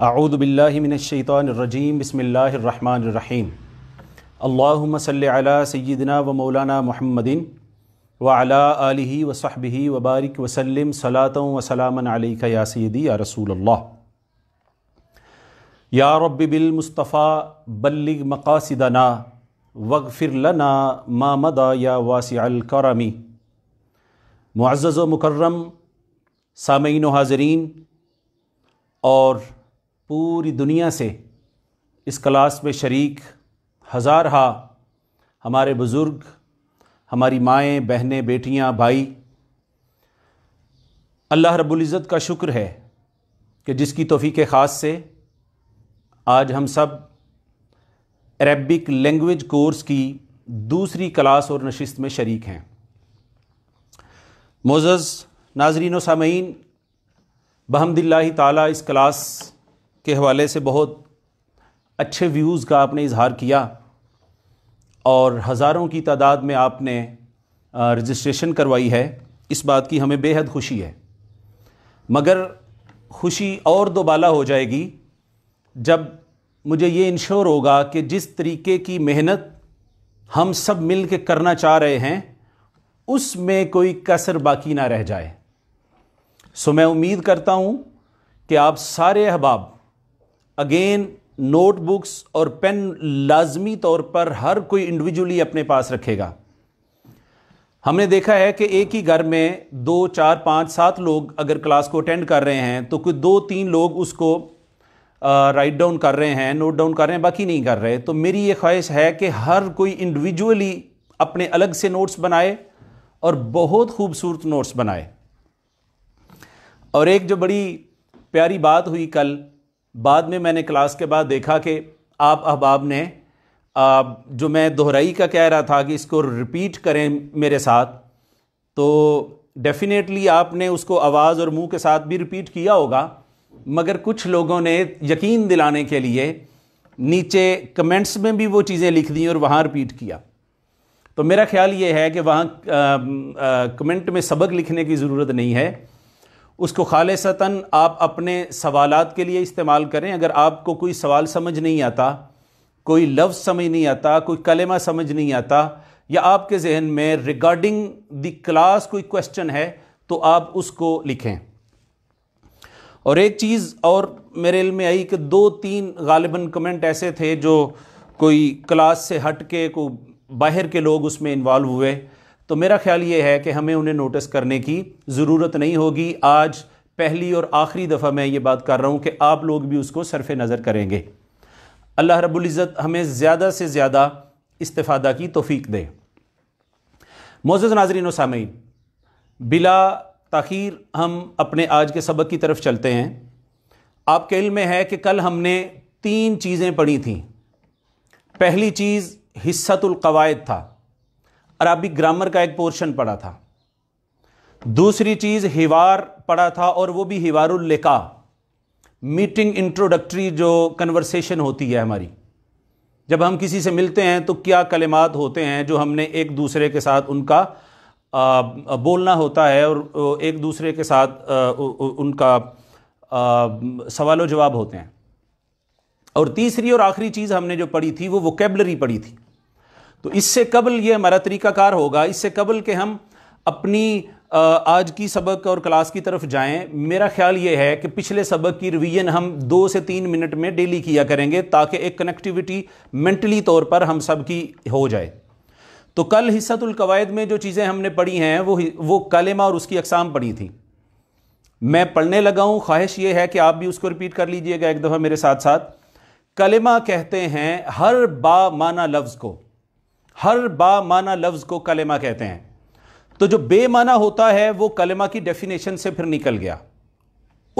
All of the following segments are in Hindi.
आऊदबिल्लिमिनशैतरजीम बसमीम अल्लाम सल सैदना व मौलाना महमदिन वाला आलि वसहबी वबारक वसलम सलात वसलामन आलिक या सैदी या रसूल या रब्बिलमुस्तफ़ा बल्लिग मकासदना वगफ़िर लना मामदा या वासमी मुआज़ व मुकर्रम सामीन हाजरीन और पूरी दुनिया से इस क्लास में शरीक हज़ारहा हमारे बुज़ुर्ग हमारी माएँ बहनें बेटियाँ भाई अल्लाह इज़्ज़त का शुक्र है कि जिसकी तोफ़ी ख़ास से आज हम सब अरबिक लैंग्वेज कोर्स की दूसरी क्लास और नशिस्त में शरीक हैं मोज़ नाजरीन सामीन बहमदिल्ला ताला इस क्लास के हवाले से बहुत अच्छे व्यूज़ का आपने इजहार किया और हज़ारों की तादाद में आपने रजिस्ट्रेशन करवाई है इस बात की हमें बेहद खुशी है मगर खुशी और दोबाला हो जाएगी जब मुझे ये इंश्योर होगा कि जिस तरीके की मेहनत हम सब मिल के करना चाह रहे हैं उसमें कोई कसर बाकी ना रह जाए सो मैं उम्मीद करता हूँ कि आप सारे अहबाब अगेन नोटबुक्स और पेन लाजमी तौर पर हर कोई इंडिविजुअली अपने पास रखेगा हमने देखा है कि एक ही घर में दो चार पाँच सात लोग अगर क्लास को अटेंड कर रहे हैं तो कोई दो तीन लोग उसको राइट डाउन कर रहे हैं नोट डाउन कर रहे हैं बाकी नहीं कर रहे तो मेरी ये ख्वाहिश है कि हर कोई इंडिविजुअली अपने अलग से नोट्स बनाए और बहुत खूबसूरत नोट्स बनाए और एक जो बड़ी प्यारी बात हुई कल बाद में मैंने क्लास के बाद देखा कि आप अहबाब ने आप जो मैं दोहराई का कह रहा था कि इसको रिपीट करें मेरे साथ तो डेफ़िनेटली आपने उसको आवाज़ और मुंह के साथ भी रिपीट किया होगा मगर कुछ लोगों ने यकीन दिलाने के लिए नीचे कमेंट्स में भी वो चीज़ें लिख दी और वहाँ रिपीट किया तो मेरा ख्याल ये है कि वहाँ कमेंट में सबक लिखने की ज़रूरत नहीं है उसको खालसता आप अपने सवालात के लिए इस्तेमाल करें अगर आपको कोई सवाल समझ नहीं आता कोई लफ्ज़ समझ नहीं आता कोई कलेमा समझ नहीं आता या आपके जहन में रिगार्डिंग द क्लास कोई क्वेश्चन है तो आप उसको लिखें और एक चीज़ और मेरे इल में आई कि दो तीन गालिबा कमेंट ऐसे थे जो कोई क्लास से हट के को बाहर के लोग उसमें इन्वॉल्व हुए तो मेरा ख्याल ये है कि हमें उन्हें नोटिस करने की ज़रूरत नहीं होगी आज पहली और आखिरी दफ़ा मैं ये बात कर रहा हूँ कि आप लोग भी उसको सरफ नज़र करेंगे अल्लाह रबुल्ज़त हमें ज़्यादा से ज़्यादा इस्तादा की तोफ़ी दे मोज़ नाजरीन सामीन बिला तखीर हम अपने आज के सबक की तरफ चलते हैं आपके इल्म में है कि कल हमने तीन चीज़ें पढ़ी थी पहली चीज़ हिस्सतुल कवायद था अरबी ग्रामर का एक पोर्शन पढ़ा था दूसरी चीज़ हिवार पढ़ा था और वो भी हिवारुल्लिका मीटिंग इंट्रोडक्टरी जो कन्वर्सेशन होती है हमारी जब हम किसी से मिलते हैं तो क्या कलेमात होते हैं जो हमने एक दूसरे के साथ उनका आ, बोलना होता है और एक दूसरे के साथ आ, उनका सवाल जवाब होते हैं और तीसरी और आखिरी चीज़ हमने जो पढ़ी थी वो वोकेबलरी पढ़ी थी तो इससे कबल ये हमारा तरीकाकार होगा इससे कबल के हम अपनी आज की सबक और क्लास की तरफ जाएं मेरा ख्याल ये है कि पिछले सबक की रिवीजन हम दो से तीन मिनट में डेली किया करेंगे ताकि एक कनेक्टिविटी मेंटली तौर पर हम सब की हो जाए तो कल हिस्सतुलकवायद में जो चीज़ें हमने पढ़ी हैं वो वो कलेमा और उसकी अकसाम पढ़ी थी मैं पढ़ने लगा हूँ ख्वाहिश ये है कि आप भी उसको रिपीट कर लीजिएगा एक दफ़ा मेरे साथ साथ कलेमा कहते हैं हर बा माना लफ्ज़ को हर माना लफ्ज़ को कलेमा कहते हैं तो जो बेमाना होता है वो कलेमा की डेफिनेशन से फिर निकल गया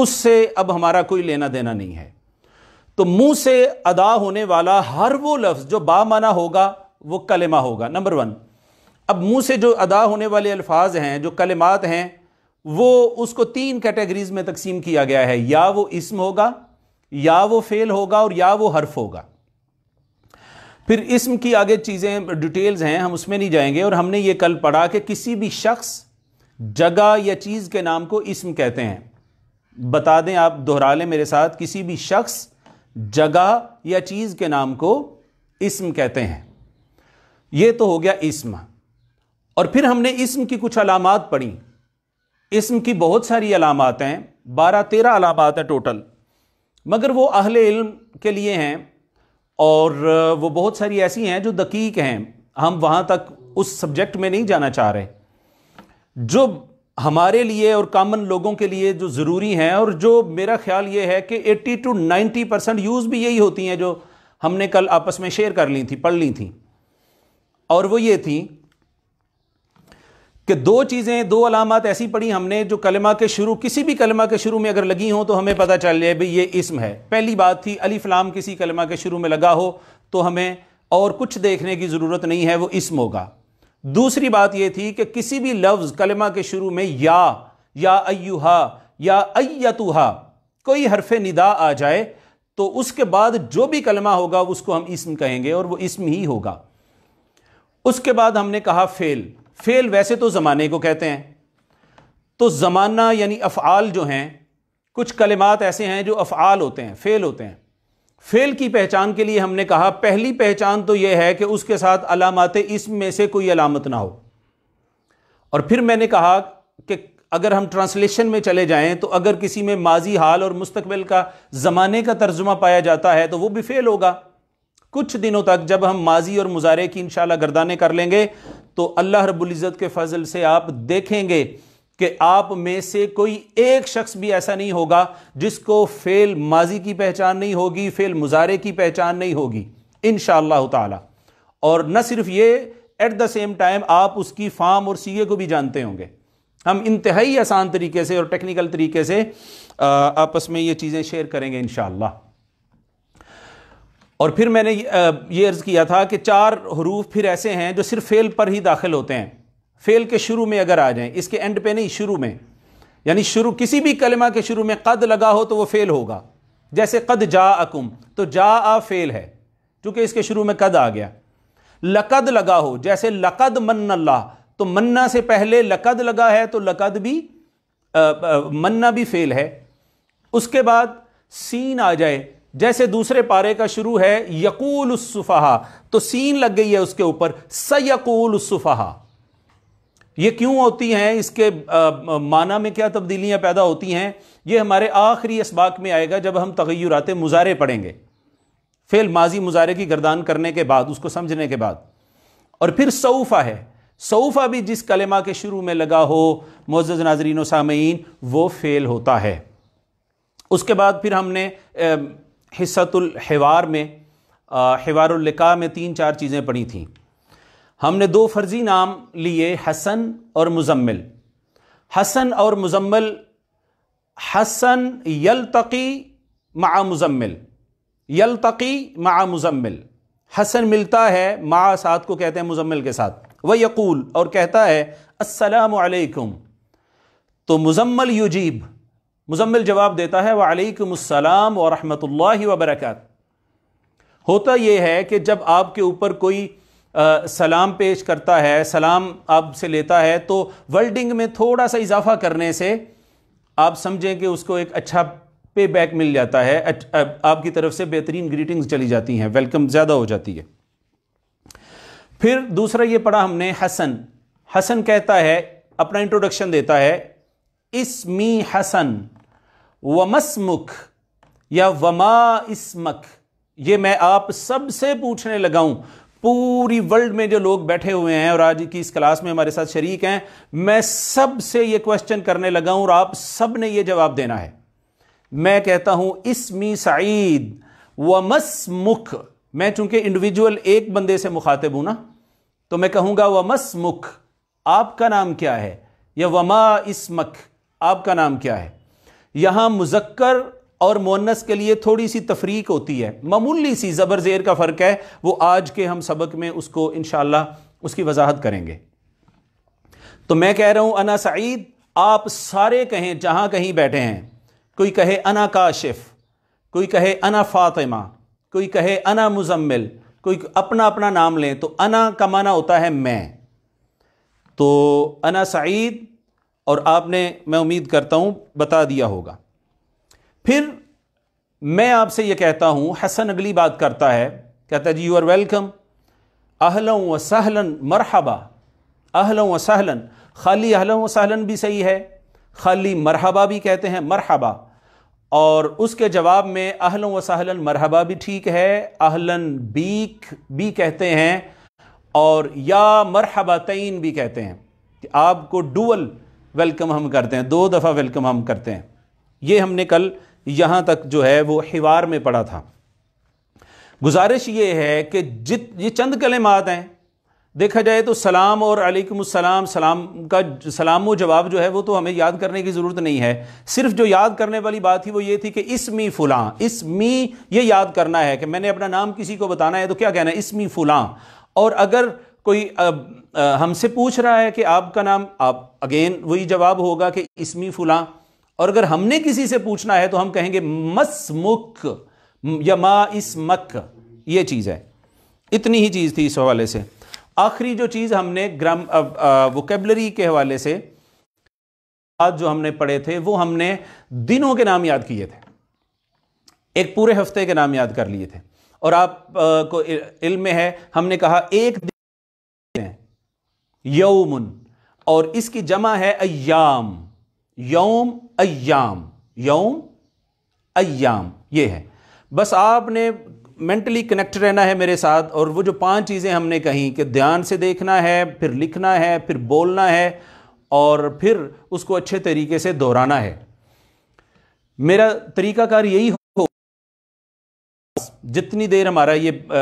उससे अब हमारा कोई लेना देना नहीं है तो मुंह से अदा होने वाला हर वो लफ्ज़ जो बामाना होगा वो कलेमा होगा नंबर वन अब मुंह से जो अदा होने वाले अल्फाज हैं जो कलमात हैं वो उसको तीन कैटेगरीज में तकसीम किया गया है या वो इसम होगा या वो फेल होगा और या वो हर्फ होगा फिर इसम की आगे चीज़ें डिटेल्स हैं हम उसमें नहीं जाएंगे और हमने ये कल पढ़ा कि किसी भी शख्स जगह या चीज़ के नाम को इसम कहते हैं बता दें आप दोहरा लें मेरे साथ किसी भी शख्स जगह या चीज़ के नाम को इसम कहते हैं ये तो हो गया इसम और फिर हमने इसम की कुछ अलामत पढ़ी इसम की बहुत सारी अलामत हैं बारह तेरह अलामत हैं टोटल मगर वो अहले इल्म के लिए हैं और वो बहुत सारी ऐसी हैं जो दकीक हैं हम वहाँ तक उस सब्जेक्ट में नहीं जाना चाह रहे जो हमारे लिए और कामन लोगों के लिए जो ज़रूरी हैं और जो मेरा ख्याल ये है कि 80 टू 90 परसेंट यूज़ भी यही होती हैं जो हमने कल आपस में शेयर कर ली थी पढ़ ली थी और वो ये थी कि दो चीज़ें दो अलामत ऐसी पढ़ी हमने जो कलमा के शुरू किसी भी कलमा के शुरू में अगर लगी हों तो हमें पता चल जाए भाई ये इसम है पहली बात थी अली फ़लाम किसी कलमा के शुरू में लगा हो तो हमें और कुछ देखने की ज़रूरत नहीं है वो इसम होगा दूसरी बात यह थी कि किसी भी लफ्ज़ कलमा के शुरू में या या अयुहा या अयतुहा कोई हरफ निदा आ जाए तो उसके बाद जो भी कलमा होगा उसको हम इसम कहेंगे और वो इसम ही होगा उसके बाद हमने कहा फेल फेल वैसे तो ज़माने को कहते हैं तो ज़माना यानी अफ़ाल जो हैं कुछ कलिमात ऐसे हैं जो अफ़ाल होते हैं फ़ेल होते हैं फ़ेल की पहचान के लिए हमने कहा पहली पहचान तो यह है कि उसके साथ अलामत इस में से कोई अलामत ना हो और फिर मैंने कहा कि अगर हम ट्रांसलेशन में चले जाएं तो अगर किसी में माजी हाल और मुस्तबिल का ज़माने का तर्जुमा पाया जाता है तो वो भी फ़ेल होगा कुछ दिनों तक जब हम माजी और मुजारे की इंशाल्लाह गर्दाने कर लेंगे तो अल्लाह रबुल्ज़त के फजल से आप देखेंगे कि आप में से कोई एक शख्स भी ऐसा नहीं होगा जिसको फेल माजी की पहचान नहीं होगी फेल मुजारे की पहचान नहीं होगी इन ताला और न सिर्फ ये एट द सेम टाइम आप उसकी फार्म और सीए को भी जानते होंगे हम इंतहाई आसान तरीके से और टेक्निकल तरीके से आपस में ये चीज़ें शेयर करेंगे इन और फिर मैंने ये अर्ज़ किया था कि चार हरूफ फिर ऐसे हैं जो सिर्फ फेल पर ही दाखिल होते हैं फेल के शुरू में अगर आ जाएं इसके एंड पे नहीं शुरू में यानी शुरू किसी भी कलमा के शुरू में कद लगा हो तो वो फेल होगा जैसे कद जा अकुम तो जा आ फेल है क्योंकि इसके शुरू में कद आ गया लकद लगा हो जैसे लकद मन्ना तो मन्ना से पहले लकद लगा है तो लकद भी आ, आ, मन्ना भी फेल है उसके बाद सीन आ जाए जैसे दूसरे पारे का शुरू है यकूल उसफहा तो सीन लग गई है उसके ऊपर सयकूल उसफहा ये क्यों होती हैं इसके आ, माना में क्या तब्दीलियां पैदा होती हैं ये हमारे आखिरी इसबाक में आएगा जब हम तगैरात मुजारे पढ़ेंगे फेल माजी मुजारे की गर्दान करने के बाद उसको समझने के बाद और फिर सऊफ़ा है सऊफ़ा भी जिस कलेमा के शुरू में लगा हो मोज़ नाजरीन सामीन वो फेल होता है उसके बाद फिर हमने हिस्सतुल हिवार में हिवारलिका में तीन चार चीज़ें पढ़ी थीं हमने दो फर्जी नाम लिए हसन और मुजम्मिल हसन और मुजम्मिल हसन तकी मा मुजम्मिल तकी मा मुजम्मिल हसन मिलता है मा साथ को कहते हैं मुजम्मिल के साथ वह यकूल और कहता है असलकुम तो मुजम्मल युजीब मुजम्मिल जवाब देता है वालेकाम और रहमतुल्ला वबरकत होता यह है कि जब आपके ऊपर कोई आ, सलाम पेश करता है सलाम आपसे लेता है तो वर्डिंग में थोड़ा सा इजाफा करने से आप समझें कि उसको एक अच्छा पे बैक मिल जाता है आपकी तरफ से बेहतरीन ग्रीटिंग्स चली जाती हैं वेलकम ज़्यादा हो जाती है फिर दूसरा ये पढ़ा हमने हसन हसन कहता है अपना इंट्रोडक्शन देता है इसमी हसन वमस्मुख या वमा इसमक ये मैं आप सबसे पूछने लगाऊं पूरी वर्ल्ड में जो लोग बैठे हुए हैं और आज की इस क्लास में हमारे साथ शरीक हैं मैं सब से ये क्वेश्चन करने लगा हूं और आप सब ने यह जवाब देना है मैं कहता हूं इसमी सईद वमस्मुख मैं चूंकि इंडिविजुअल एक बंदे से मुखातिब हूं ना तो मैं कहूंगा वमस्मुख आपका नाम क्या है या वमा इसमक आपका नाम क्या है यहाँ मुजक्कर और मोनस के लिए थोड़ी सी तफरीक होती है मामूली सी ज़बर ज़ेर का फ़र्क है वो आज के हम सबक में उसको इन उसकी वजाहत करेंगे तो मैं कह रहा हूँ अना सईद आप सारे कहें जहाँ कहीं बैठे हैं कोई कहे अना काशिफ कोई कहे अना फातिमा कोई कहे अना मुजम्मिल कोई अपना अपना नाम लें तो अना का माना होता है मैं तो अना सईद और आपने मैं उम्मीद करता हूँ बता दिया होगा फिर मैं आपसे ये कहता हूँ हसन अगली बात करता है कहता है जी यू आर वेलकम अहलन व सहलन मरहबा अहलन व सहलन खाली अहलन व सहलन भी सही है खाली मरहबा भी कहते हैं मरहबा और उसके जवाब में अहलन व सहलन मरहबा भी ठीक है अहलन बीक भी कहते हैं और या मरहबा तैन भी कहते हैं कि आपको डुअल वेलकम हम करते हैं दो दफ़ा वेलकम हम करते हैं ये हमने कल यहाँ तक जो है वो हिवार में पढ़ा था गुजारिश ये है कि जित ये चंद कलेमात हैं देखा जाए तो सलाम और अलैकुमसलाम सलाम का सलाम जवाब जो है वो तो हमें याद करने की ज़रूरत नहीं है सिर्फ जो याद करने वाली बात थी वो ये थी कि इसमी फुलां इसमी ये याद करना है कि मैंने अपना नाम किसी को बताना है तो क्या कहना है इसमी फुलां और अगर कोई हमसे पूछ रहा है कि आपका नाम आप अगेन वही जवाब होगा कि इसमी फुला और अगर हमने किसी से पूछना है तो हम कहेंगे मसमुक या मा इसमक ये चीज़ है इतनी ही चीज़ थी इस हवाले से आखिरी जो चीज़ हमने ग्राम वोकेबलरी के हवाले से आज जो हमने पढ़े थे वो हमने दिनों के नाम याद किए थे एक पूरे हफ्ते के नाम याद कर लिए थे और आप आ, को इल्म में है हमने कहा एक यौमुन और इसकी जमा है अयाम यौम अयाम यौम अयाम ये है बस आपने मेंटली कनेक्ट रहना है मेरे साथ और वो जो पांच चीज़ें हमने कही कि ध्यान से देखना है फिर लिखना है फिर बोलना है और फिर उसको अच्छे तरीके से दोहराना है मेरा तरीकाकार यही हो जितनी देर हमारा ये आ, आ,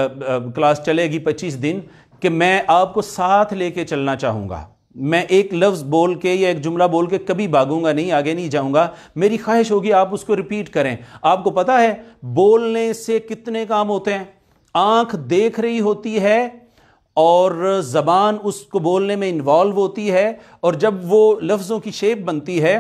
क्लास चलेगी 25 दिन कि मैं आपको साथ लेके चलना चाहूँगा मैं एक लफ्ज़ बोल के या एक जुमला बोल के कभी भागूंगा नहीं आगे नहीं जाऊंगा मेरी ख्वाहिश होगी आप उसको रिपीट करें आपको पता है बोलने से कितने काम होते हैं आंख देख रही होती है और ज़बान उसको बोलने में इन्वॉल्व होती है और जब वो लफ्ज़ों की शेप बनती है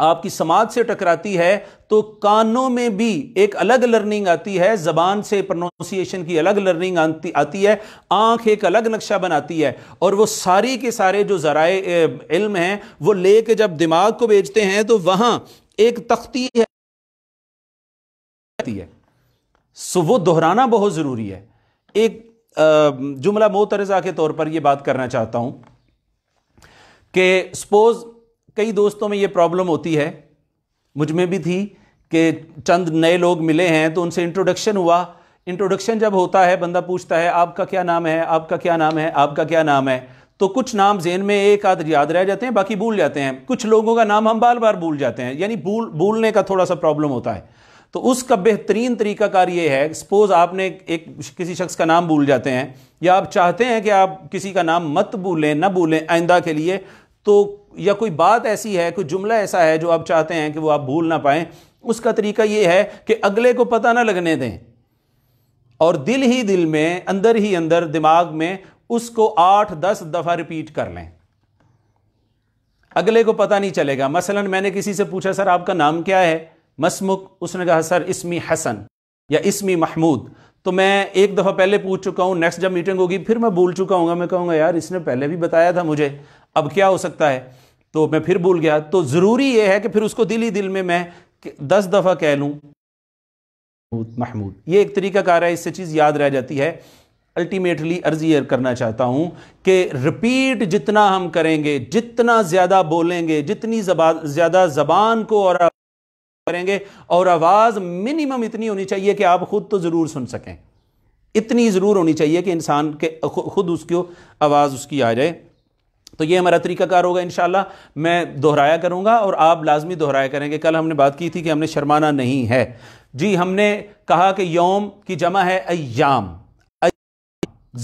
आपकी समाज से टकराती है तो कानों में भी एक अलग लर्निंग आती है जबान से प्रोनाउंसिएशन की अलग लर्निंग आती है आंख एक अलग नक्शा बनाती है और वो सारी के सारे जो जराए इल्म हैं वो के जब दिमाग को भेजते हैं तो वहां एक तख्ती है सो वो दोहराना बहुत ज़रूरी है एक जुमला मोतरजा के तौर पर यह बात करना चाहता हूं कि सपोज़ कई दोस्तों में ये प्रॉब्लम होती है मुझ में भी थी कि चंद नए लोग मिले हैं तो उनसे इंट्रोडक्शन हुआ इंट्रोडक्शन जब होता है बंदा पूछता है आपका क्या नाम है आपका क्या नाम है आपका क्या नाम है तो कुछ नाम जेन में एक आध याद रह जाते हैं बाकी भूल जाते हैं कुछ लोगों का नाम हम बार बार भूल जाते हैं यानी भूल भूलने का थोड़ा सा प्रॉब्लम होता है तो उसका बेहतरीन तरीकाकार ये है सपोज आपने एक किसी शख्स का नाम भूल जाते हैं या आप चाहते हैं कि आप किसी का नाम मत भूलें ना भूलें आइंदा के लिए तो या कोई बात ऐसी है कोई जुमला ऐसा है जो आप चाहते हैं कि वो आप भूल ना पाएं उसका तरीका ये है कि अगले को पता ना लगने दें और दिल ही दिल में अंदर ही अंदर दिमाग में उसको आठ दस दफ़ा रिपीट कर लें अगले को पता नहीं चलेगा मसलन मैंने किसी से पूछा सर आपका नाम क्या है मसमुख उसने कहा सर इसमी हसन या इसमी महमूद तो मैं एक दफ़ा पहले पूछ चुका हूँ नेक्स्ट जब मीटिंग होगी फिर मैं भूल चुका हूँ मैं कहूँगा यार इसने पहले भी बताया था मुझे अब क्या हो सकता है तो मैं फिर भूल गया तो ज़रूरी यह है कि फिर उसको दिल ही दिल में मैं दस दफ़ा कह लूं महमूद ये एक तरीका कार है इससे चीज़ याद रह जाती है अल्टीमेटली अर्जी करना चाहता हूं कि रिपीट जितना हम करेंगे जितना ज़्यादा बोलेंगे जितनी ज़्यादा ज़बान को और करेंगे और आवाज़ मिनिमम इतनी होनी चाहिए कि आप खुद तो ज़रूर सुन सकें इतनी ज़रूर होनी चाहिए कि इंसान के खुद उसको आवाज़ उसकी आ जाए तो ये हमारा तरीकाकार होगा इन मैं दोहराया करूँगा और आप लाजमी दोहराया करेंगे कल हमने बात की थी कि हमने शर्माना नहीं है जी हमने कहा कि योम की जमा है अयाम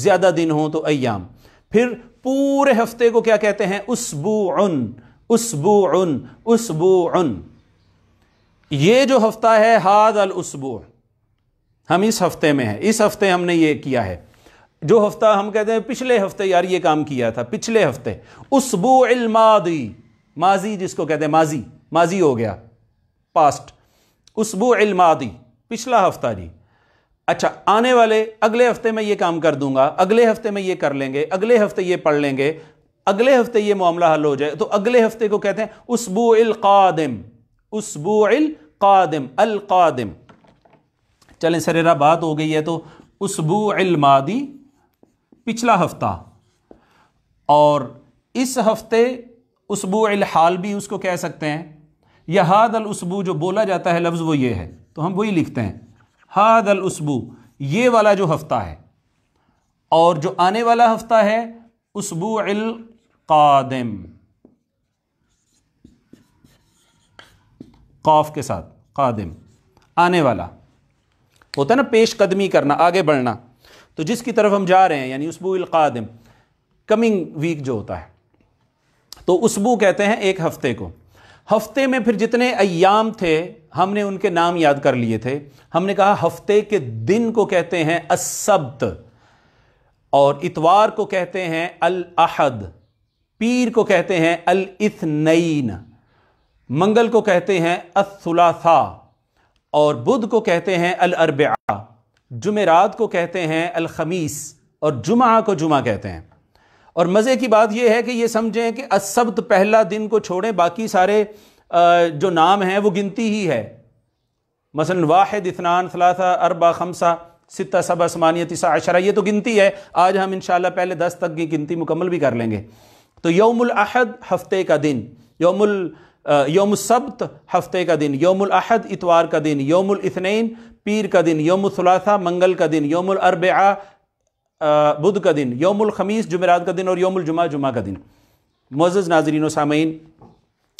ज़्यादा दिन हो तो अयाम फिर पूरे हफ्ते को क्या कहते हैं उसबून उसबून उसबून ये जो हफ्ता है हाद अल उसबू हम इस हफ्ते में हैं इस हफ्ते हमने ये किया है जो हफ्ता हम कहते हैं पिछले हफ्ते यार ये काम किया था पिछले हफ्ते उसबुलमादी माजी जिसको कहते हैं माजी माजी हो गया पास्ट उसबुलमादी पिछला हफ्ता जी अच्छा आने वाले अगले हफ्ते में ये काम कर दूंगा अगले हफ्ते में ये कर लेंगे अगले हफ्ते ये पढ़ लेंगे अगले हफ्ते ये मामला हल हो जाए तो अगले हफ्ते को कहते हैं उसबुलकादिम उसबुलकादिम अलकादिम चलें सरेरा बात हो गई है तो उसबुलमादी पिछला हफ्ता और इस हफ्ते उसबू हाल भी उसको कह सकते हैं यह हाद अलसबू जो बोला जाता है लफ्ज़ वो ये है तो हम वही लिखते हैं हाद अलसबू ये वाला जो हफ्ता है और जो आने वाला हफ्ता है उसबू कादम काफ के साथ कादम आने वाला होता है ना पेश कदमी करना आगे बढ़ना तो जिसकी तरफ हम जा रहे हैं यानी उसबू अलकादम कमिंग वीक जो होता है तो उसबू कहते हैं एक हफ्ते को हफ्ते में फिर जितने अयाम थे हमने उनके नाम याद कर लिए थे हमने कहा हफ्ते के दिन को कहते हैं असब्त और इतवार को कहते हैं अल अहद पीर को कहते हैं अल इथनईन मंगल को कहते हैं असुलासा और बुध को कहते हैं अल अरबा जुमेरात को कहते हैं अलखमीस और जुमा को जुमा कहते हैं और मज़े की बात यह है कि ये समझें कि असब्त पहला दिन को छोड़ें बाकी सारे जो नाम हैं वो गिनती ही है मसलन वाहिद इतनान सलासा अरबा खमसा सित्ता सबा समानिया तिसा अशरा ये तो गिनती है आज हम इन पहले दस तक की गिनती मुकम्मल भी कर लेंगे तो यौमुल अहद हफ्ते का दिन यौमुल यौम सब्त हफ्ते का दिन यौमुल अहद इतवार का दिन यौमुल इतनैन पीर का दिन योम सलासा मंगल का दिन योमुल अरबा बुध का दिन योमुल खमीस जुमेरात का दिन और योमुल जुमा जुमा का दिन मोज़ नाजरीन सामीन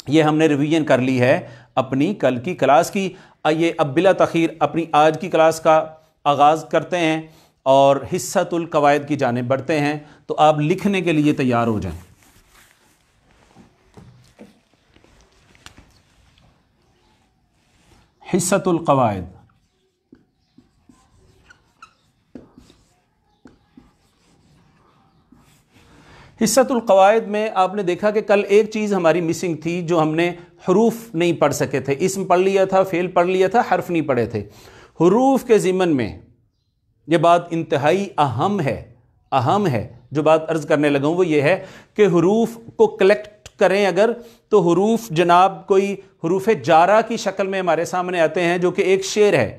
ये हमने रिवीजन कर ली है अपनी कल की क्लास की आइए अब बिला तखीर अपनी आज की क्लास का आगाज़ करते हैं और हिस्सतुल की जानब बढ़ते हैं तो आप लिखने के लिए तैयार हो जाएं हिस्सतुल हिस्सतुल्कवायद में आपने देखा कि कल एक चीज़ हमारी मिसिंग थी जो हमने हरूफ नहीं पढ़ सके थे इसम पढ़ लिया था फेल पढ़ लिया था हर्फ नहीं पढ़े थे हरूफ के ज़िमन में ये बात इंतहाई अहम है अहम है जो बात अर्ज़ करने लगा हूँ वो ये है कि हरूफ को कलेक्ट करें अगर तो हरूफ जनाब कोई हरूफ जारा की शक्ल में हमारे सामने आते हैं जो कि एक शेर है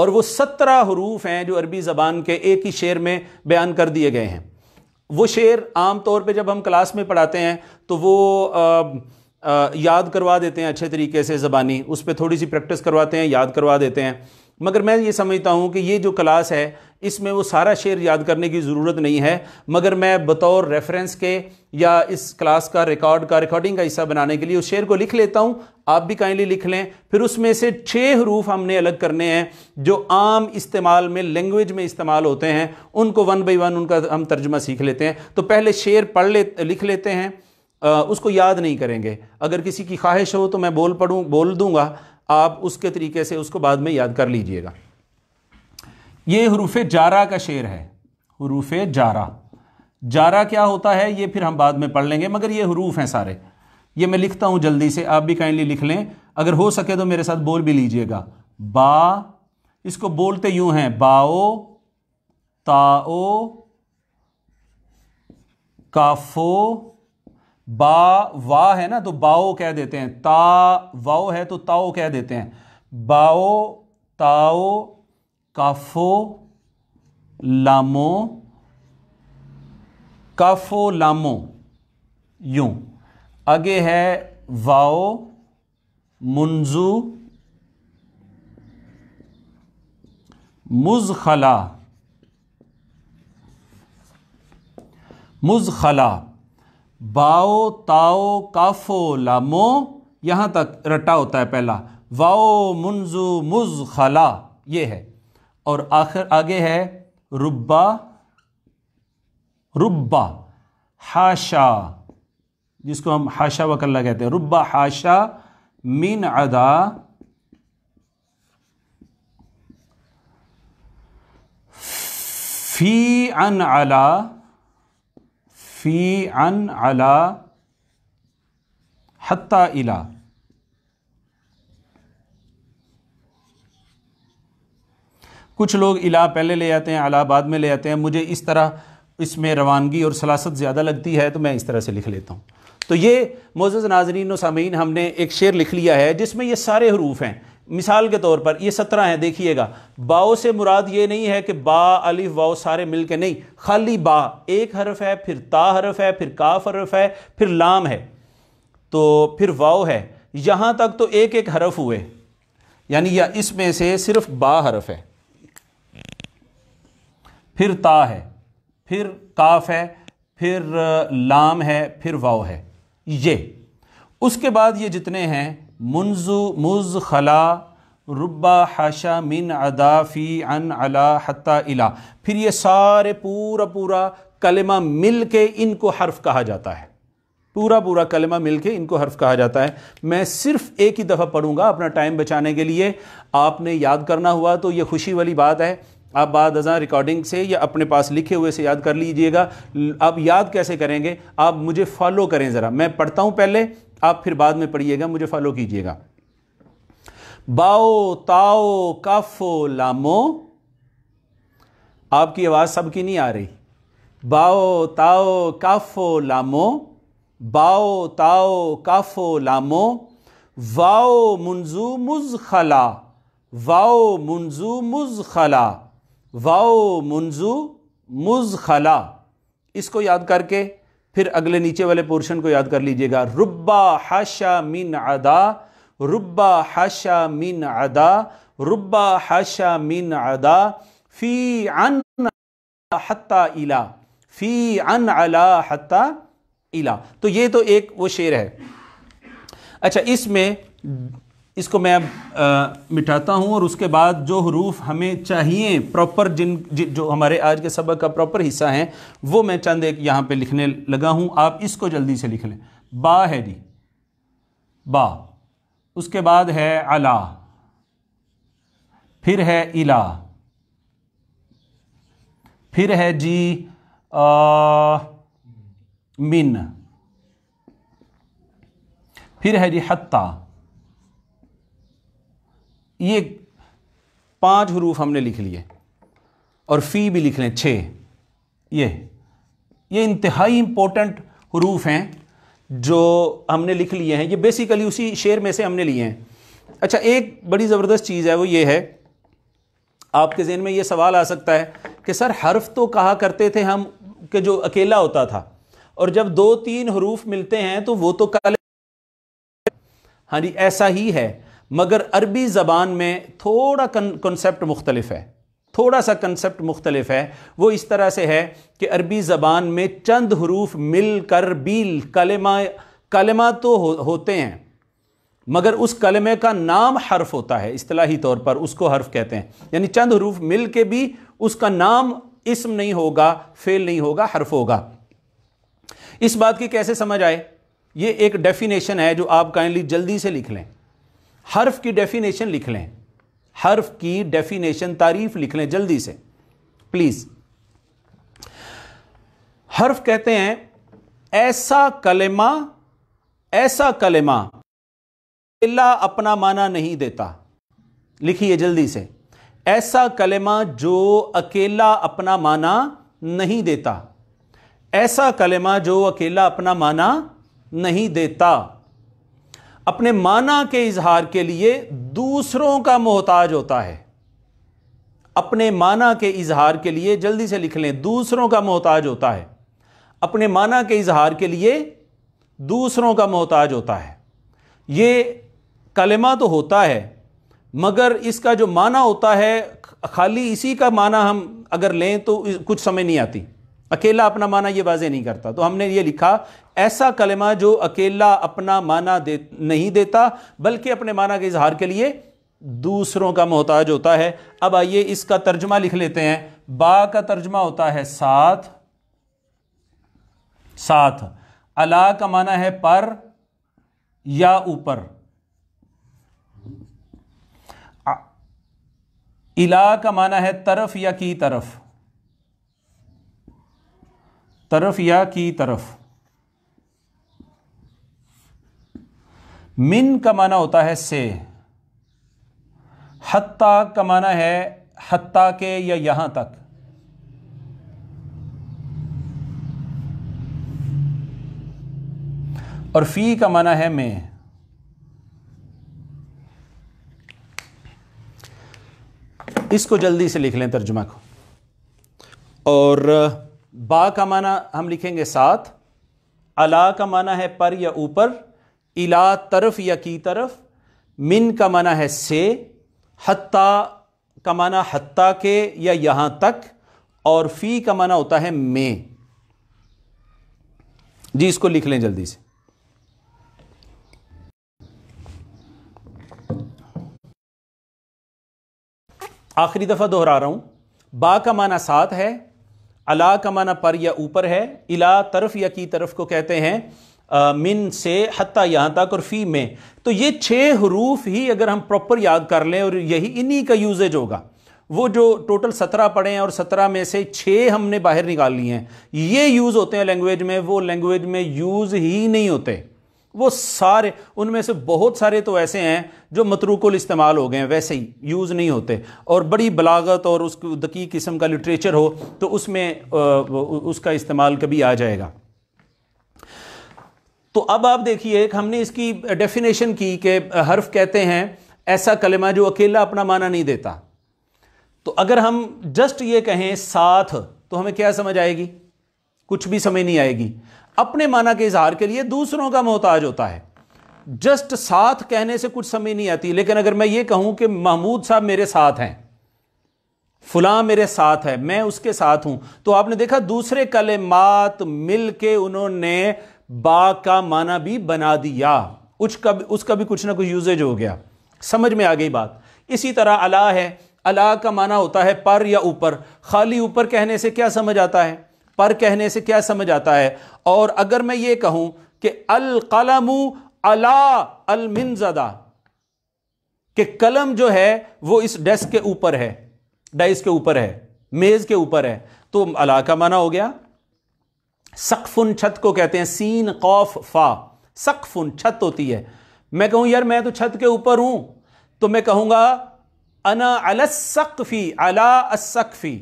और वो सत्रह हरूफ हैं जो अरबी ज़बान के एक ही शेर में बयान कर दिए गए हैं वो शेर आम तौर पे जब हम क्लास में पढ़ाते हैं तो वो आ, आ, याद करवा देते हैं अच्छे तरीके से ज़बानी उस पर थोड़ी सी प्रैक्टिस करवाते हैं याद करवा देते हैं मगर मैं ये समझता हूँ कि ये जो क्लास है इसमें वो सारा शेर याद करने की ज़रूरत नहीं है मगर मैं बतौर रेफरेंस के या इस क्लास का रिकॉर्ड का रिकॉर्डिंग का हिस्सा बनाने के लिए उस शेर को लिख लेता हूँ आप भी काइंडली लिख लें फिर उसमें से छः हरूफ हमने अलग करने हैं जो आम इस्तेमाल में लैंग्वेज में इस्तेमाल होते हैं उनको वन बाई वन उनका हम तर्जमा सीख लेते हैं तो पहले शेर पढ़ ले लिख लेते हैं उसको याद नहीं करेंगे अगर किसी की ख्वाहिश हो तो मैं बोल पढ़ूँ बोल दूँगा आप उसके तरीके से उसको बाद में याद कर लीजिएगा ये हरूफ जारा का शेर है हरूफ जारा जारा क्या होता है ये फिर हम बाद में पढ़ लेंगे मगर ये हरूफ हैं सारे ये मैं लिखता हूँ जल्दी से आप भी काइंडली लिख लें अगर हो सके तो मेरे साथ बोल भी लीजिएगा बा इसको बोलते यूं हैं बाओ ताओ काफो बा वा है ना तो बाओ कह देते हैं ता वाओ है तो ताओ कह देते हैं बाओ ताओ काफो लामो काफो लामो यूं आगे है वाओ मुंजू मुजखला मुजखला बाओ ताओ काफो लामो यहां तक रटा होता है पहला वाओ मुंजु मुज खला ये है और आखिर आगे है रुब्बा रुब्बा हाशा जिसको हम हाशा वकल्ला कहते हैं रुब्बा हाशा मीन अदा फी अन अला फ़ी अन अला हत्ता इला कुछ लोग इला पहले ले आते हैं अला बाद में ले आते हैं मुझे इस तरह इसमें रवानगी और सलासत ज़्यादा लगती है तो मैं इस तरह से लिख लेता हूँ तो ये मोज़ नाजरीन सामीन हमने एक शेर लिख लिया है जिसमें ये सारे हरूफ हैं मिसाल के तौर पर ये सत्रह हैं देखिएगा बाओ से मुराद ये नहीं है कि बा अलिफ वाओ सारे मिल के नहीं खाली बा एक हरफ है फिर ता हरफ है फिर काफ हरफ है फिर लाम है तो फिर वाओ है यहाँ तक तो एक एक हरफ हुए यानी या इसमें से सिर्फ बा हरफ है फिर ता है फिर काफ है फिर लाम है फिर वाओ है ये उसके बाद ये जितने हैं मुंजु मुज खला रुबा हाशा मिन अदाफ़ी अन अला हता इला फिर ये सारे पूरा पूरा कलमा मिल के इनको हर्फ कहा जाता है पूरा पूरा कलमा मिल के इनको हर्फ कहा जाता है मैं सिर्फ एक ही दफ़ा पढ़ूंगा अपना टाइम बचाने के लिए आपने याद करना हुआ तो ये खुशी वाली बात है आप बाद अजा रिकॉर्डिंग से या अपने पास लिखे हुए से याद कर लीजिएगा आप याद कैसे करेंगे आप मुझे फॉलो करें ज़रा मैं पढ़ता हूँ पहले आप फिर बाद में पढ़िएगा मुझे फॉलो कीजिएगा बाओ ताओ काफो लामो आपकी आवाज़ सबकी नहीं आ रही बाओ ताओ काफो लामो बाओ ताओ काफो लामो वाओ मुंजू मुज खला वाओ मुंजू मुज खला वाओ मुंजू मुज खला इसको याद करके फिर अगले नीचे वाले पोर्शन को याद कर लीजिएगा रुब्बा हाशा मिन अदा रुब्बा हाशा मिन अदा रुब्बा हाशा मिन अदा फ़ी अन हत्ता इला फ़ी अन अला हत्ता इला तो ये तो एक वो शेर है अच्छा इसमें इसको मैं अब आ, मिटाता हूँ और उसके बाद जो हरूफ हमें चाहिए प्रॉपर जिन जि, जो हमारे आज के सबक का प्रॉपर हिस्सा है वो मैं चंद एक यहाँ पे लिखने लगा हूँ आप इसको जल्दी से लिख लें बा है जी बा उसके बाद है अला फिर है इला फिर है जी आ, मिन फिर है जी हत्ता ये पांच हरूफ हमने लिख लिए और फ़ी भी लिख लें छः ये ये इंतहाई इम्पोर्टेंट हरूफ हैं जो हमने लिख लिए हैं ये बेसिकली उसी शेर में से हमने लिए हैं अच्छा एक बड़ी ज़बरदस्त चीज़ है वो ये है आपके जहन में ये सवाल आ सकता है कि सर हर्फ तो कहा करते थे हम के जो अकेला होता था और जब दो तीन हरूफ मिलते हैं तो वो तो काले हाँ जी ऐसा ही है मगर अरबी ज़बान में थोड़ा कन्सेप्ट मुख्तलिफ है थोड़ा सा कन्सेप्ट मुख्तलिफ है वो इस तरह से है कि अरबी ज़बान में चंद हरूफ मिल कर बिल कलमा कलमा तो हो, होते हैं मगर उस कलमे का नाम हर्फ होता है असलाही तौर पर उसको हर्फ कहते हैं यानी चंद हरूफ मिल के भी उसका नाम इसम नहीं होगा फेल नहीं होगा हर्फ होगा इस बात की कैसे समझ आए ये एक डेफिनेशन है जो आप काइंडली जल्दी से लिख लें हर्फ की डेफिनेशन लिख लें हर्फ की डेफिनेशन तारीफ लिख लें जल्दी से प्लीज हर्फ कहते हैं ऐसा कलेमा ऐसा कलेमा अकेला अपना माना नहीं देता लिखिए जल्दी से ऐसा कलेमा जो अकेला अपना माना नहीं देता ऐसा कलेमा जो अकेला अपना माना नहीं देता अपने माना के इजहार के लिए दूसरों का मोहताज होता है अपने माना के इजहार के लिए जल्दी से लिख लें दूसरों का मोहताज होता है अपने माना के इजहार के लिए दूसरों का मोहताज होता है ये कलमा तो होता है मगर इसका जो माना होता है खाली इसी का माना हम अगर लें तो कुछ समय नहीं आती अकेला अपना माना ये वाजे नहीं करता तो हमने ये लिखा ऐसा कलमा जो अकेला अपना माना दे नहीं देता बल्कि अपने माना के इजहार के लिए दूसरों का मोहताज होता है अब आइए इसका तर्जमा लिख लेते हैं बा का तर्जमा होता है साथ साथ अला का माना है पर या ऊपर इला का माना है तरफ या की तरफ तरफ या की तरफ मिन का माना होता है से हत्ता का माना है हत्ता के या यहां तक और फी का माना है मैं इसको जल्दी से लिख लें तर्जुमा को और बा का माना हम लिखेंगे साथ अला का माना है पर या ऊपर इला तरफ या की तरफ मिन का माना है से हत्ता का माना हत्ता के या यहाँ तक और फ़ी का माना होता है मे जी इसको लिख लें जल्दी से आखिरी दफ़ा दोहरा रहा हूँ बा का माना साथ है अला का माना पर या ऊपर है इला तरफ या की तरफ को कहते हैं मिन से हत्ता यहाँ तक और फ़ी में तो ये छः हरूफ ही अगर हम प्रॉपर याद कर लें और यही इन्हीं का यूजेज होगा वो जो टोटल सत्रह पढ़े हैं और सत्रह में से छः हमने बाहर निकाल लिए हैं ये यूज़ होते हैं लैंग्वेज में वो लैंग्वेज में यूज़ ही नहीं होते वो सारे उनमें से बहुत सारे तो ऐसे हैं जो मतरूकुल इस्तेमाल हो गए हैं वैसे ही यूज़ नहीं होते और बड़ी बलागत और उस दकी किस्म का लिटरेचर हो तो उसमें उसका इस्तेमाल कभी आ जाएगा तो अब आप देखिए हमने इसकी डेफिनेशन की कि हर्फ कहते हैं ऐसा कलमा जो अकेला अपना माना नहीं देता तो अगर हम जस्ट ये कहें साथ तो हमें क्या समझ आएगी कुछ भी समझ नहीं आएगी अपने माना के इजहार के लिए दूसरों का मोहताज होता है जस्ट साथ कहने से कुछ समझ नहीं आती लेकिन अगर मैं ये कहूं कि महमूद साहब मेरे साथ हैं फुला मेरे साथ है मैं उसके साथ हूं तो आपने देखा दूसरे कले मात मिल के उन्होंने बा का माना भी बना दिया कब उसका भी कुछ ना कुछ यूजेज हो गया समझ में आ गई बात इसी तरह अला है अला का माना होता है पर या ऊपर खाली ऊपर कहने से क्या समझ आता है पर कहने से क्या समझ आता है और अगर मैं ये कहूं कि अल कलम अला अलमिनजदा कि कलम जो है वो इस डेस्क के ऊपर है डाइस के ऊपर है मेज के ऊपर है तो अला का माना हो गया सकफुन छत को कहते हैं सीन कौफ फा सकफुन छत होती है मैं कहूं यार मैं तो छत के ऊपर हूं तो मैं कहूंगा अना अलसकफी अला असकफी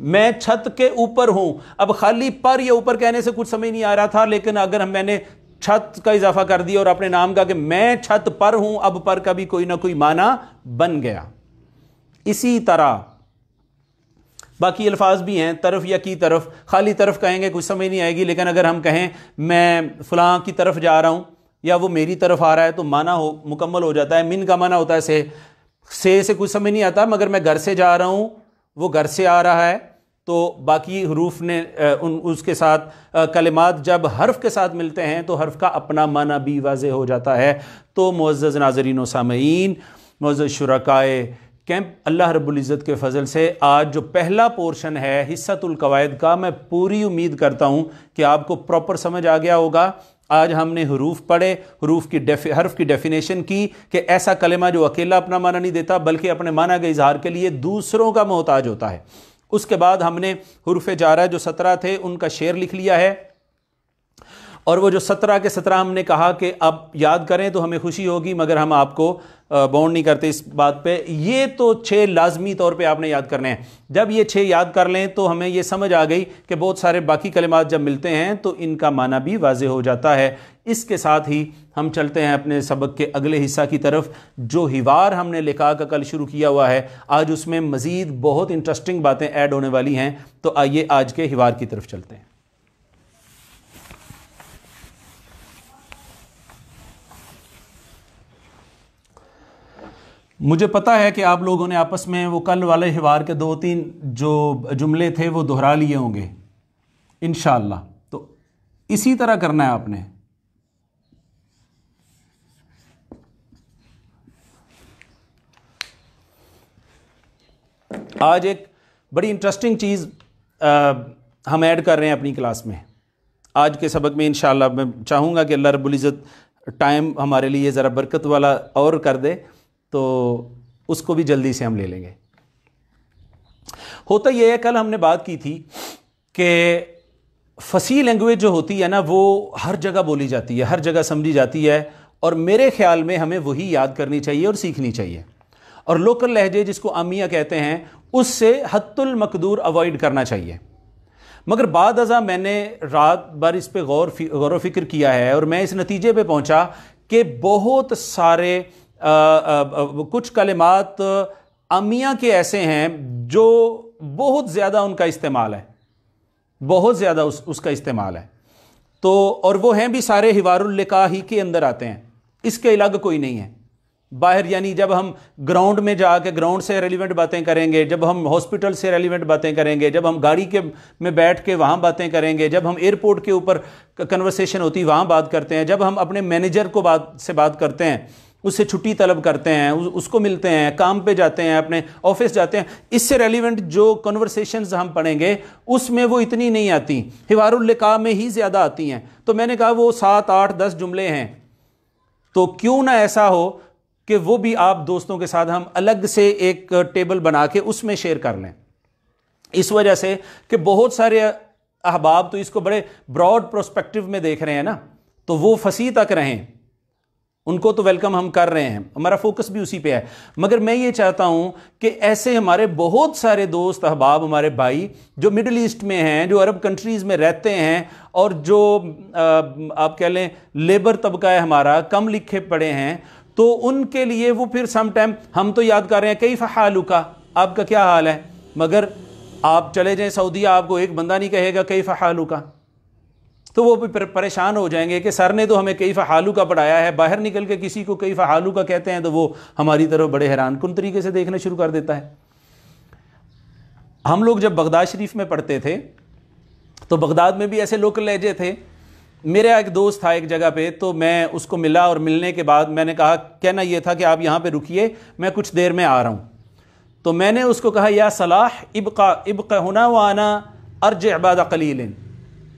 मैं छत के ऊपर हूं अब खाली पर या ऊपर कहने से कुछ समझ नहीं आ रहा था लेकिन अगर हम मैंने छत का इजाफा कर दिया और अपने नाम का कि मैं छत पर हूं अब पर का भी कोई ना कोई माना बन गया इसी तरह बाकी अल्फाज भी हैं तरफ या की तरफ खाली तरफ कहेंगे कुछ समझ नहीं आएगी लेकिन अगर हम कहें मैं फलां की तरफ जा रहा हूं या वो मेरी तरफ आ रहा है तो माना हो मुकम्मल हो जाता है मिन का माना होता है से से, से कुछ समझ नहीं आता मगर मैं घर से जा रहा हूं वो घर से आ रहा है तो बाकी हरूफ ने उन उसके साथ कलिमात जब हर्फ के साथ मिलते हैं तो हर्फ का अपना माना भी वाज हो जाता है तो मोज़ नाजरीन सामीन मोज़ शुरकाए कैंप अल्लाह रब्ज़त के फ़ज़ल से आज जो पहला पोर्शन है हिस्सतुल कवायद का मैं पूरी उम्मीद करता हूँ कि आपको प्रॉपर समझ आ गया होगा आज हमने हरूफ पढ़े हरूफ की डेफ हर्फ की डेफिनेशन की कि ऐसा कलमा जो अकेला अपना माना नहीं देता बल्कि अपने माना के इजहार के लिए दूसरों का मोहताज होता है उसके बाद हमने हरूफ जारा जो सत्रह थे उनका शेर लिख लिया है और वो जो सत्रह के सत्रह हमने कहा कि अब याद करें तो हमें खुशी होगी मगर हम आपको बाउंड नहीं करते इस बात पे ये तो छः लाजमी तौर पे आपने याद करने हैं जब ये छः याद कर लें तो हमें ये समझ आ गई कि बहुत सारे बाकी कलिमात जब मिलते हैं तो इनका माना भी वाज हो जाता है इसके साथ ही हम चलते हैं अपने सबक के अगले हिस्सा की तरफ जो हिवार हमने लिखा का कल शुरू किया हुआ है आज उसमें मज़ीद बहुत इंटरेस्टिंग बातें ऐड होने वाली हैं तो आइए आज के हिवार की तरफ चलते हैं मुझे पता है कि आप लोगों ने आपस में वो कल वाले हिवार के दो तीन जो जुमले थे वो दोहरा लिए होंगे इन तो इसी तरह करना है आपने आज एक बड़ी इंटरेस्टिंग चीज़ हम ऐड कर रहे हैं अपनी क्लास में आज के सबक में इन मैं चाहूँगा कि अल्लाह रबुल्ज़त टाइम हमारे लिए ज़रा बरकत वाला और कर दे तो उसको भी जल्दी से हम ले लेंगे होता यह है कल हमने बात की थी कि फसी लैंग्वेज जो होती है ना वो हर जगह बोली जाती है हर जगह समझी जाती है और मेरे ख्याल में हमें वही याद करनी चाहिए और सीखनी चाहिए और लोकल लहजे जिसको आमिया कहते हैं उससे हत्तुल मकदूर अवॉइड करना चाहिए मगर बाद अज़ा मैंने रात भर इस पर गौर गौर फिक्र किया है और मैं इस नतीजे पे पहुंचा कि बहुत सारे आ, आ, कुछ कलिमात अमिया के ऐसे हैं जो बहुत ज़्यादा उनका इस्तेमाल है बहुत ज़्यादा उस, उसका इस्तेमाल है तो और वो हैं भी सारे हिवारुल्लिका ही के अंदर आते हैं इसके अलग कोई नहीं है बाहर यानी जब हम ग्राउंड में जाके ग्राउंड से रेलिवेंट बातें करेंगे जब हम हॉस्पिटल से रेलिवेंट बातें करेंगे जब हम गाड़ी के में बैठ के वहाँ बातें करेंगे जब हम एयरपोर्ट के ऊपर कन्वर्सेशन होती वहाँ बात करते हैं जब हम अपने मैनेजर को बात से बात करते हैं उससे छुट्टी तलब करते हैं उसको मिलते हैं काम पे जाते हैं अपने ऑफिस जाते हैं इससे रेलिवेंट जो कन्वर्सेशन हम पढ़ेंगे उसमें वो इतनी नहीं आती हिवारुल्लिका में ही ज़्यादा आती हैं तो मैंने कहा वो सात आठ दस जुमले हैं तो क्यों ना ऐसा हो कि वो भी आप दोस्तों के साथ हम अलग से एक टेबल बना के उसमें शेयर कर लें इस वजह से कि बहुत सारे अहबाब तो इसको बड़े ब्रॉड प्रोस्पेक्टिव में देख रहे हैं ना तो वो फसी तक रहें उनको तो वेलकम हम कर रहे हैं हमारा फोकस भी उसी पे है मगर मैं ये चाहता हूँ कि ऐसे हमारे बहुत सारे दोस्त अहबाब हमारे भाई जो मिडल ईस्ट में हैं जो अरब कंट्रीज़ में रहते हैं और जो आप कह लें लेबर तबका है हमारा कम लिखे पड़े हैं तो उनके लिए वो फिर सम टाइम हम तो याद कर रहे हैं कई फालू का आपका क्या हाल है मगर आप चले जाएं सऊदी आपको एक बंदा नहीं कहेगा कई फालू का तो वो भी परेशान हो जाएंगे कि सर ने तो हमें कई फ़ालू का पढ़ाया है बाहर निकल के किसी को कई फ़हालू का कहते हैं तो वो हमारी तरफ बड़े हैरान कन तरीके से देखना शुरू कर देता है हम लोग जब बगदाद शरीफ में पढ़ते थे तो बगदाद में भी ऐसे लोकल लहजे थे मेरा एक दोस्त था एक जगह पे तो मैं उसको मिला और मिलने के बाद मैंने कहा कहना यह था कि आप यहाँ पे रुकिए मैं कुछ देर में आ रहा हूँ तो मैंने उसको कहा या सलाह इबका इबका होना व आना अर्ज अबादा कलीलिन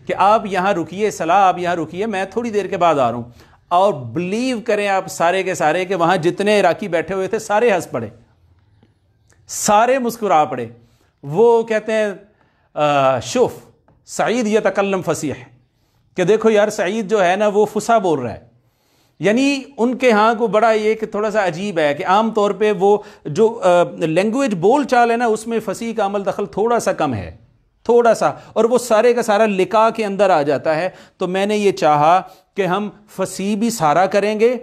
कि आप यहाँ रुकिए सलाह आप यहाँ रुकिए मैं थोड़ी देर के बाद आ रहा हूँ और बिलीव करें आप सारे के सारे कि वहाँ जितने इराकी बैठे हुए थे सारे हंस पड़े सारे मुस्कुरा पड़े वो कहते हैं शुफ सईद यह तकल्लम फसी है कि देखो यार सईद जो है ना वो फुसा बोल रहा है यानी उनके यहाँ को बड़ा ये कि थोड़ा सा अजीब है कि आम तौर पे वो जो लैंग्वेज बोल चाल है ना उसमें फसी का अमल दखल थोड़ा सा कम है थोड़ा सा और वो सारे का सारा लिका के अंदर आ जाता है तो मैंने ये चाहा कि हम फसी भी सारा करेंगे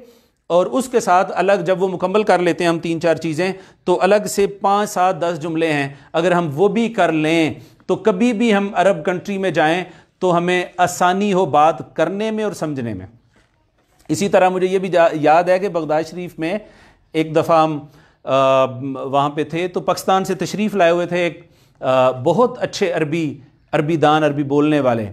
और उसके साथ अलग जब वो मुकम्मल कर लेते हैं हम तीन चार चीज़ें तो अलग से पाँच सात दस जुमले हैं अगर हम वो भी कर लें तो कभी भी हम अरब कंट्री में जाएं तो हमें आसानी हो बात करने में और समझने में इसी तरह मुझे ये भी याद है कि बगदाद शरीफ में एक दफ़ा हम वहाँ पे थे तो पाकिस्तान से तशरीफ़ लाए हुए थे एक बहुत अच्छे अरबी अरबी दान अरबी बोलने वाले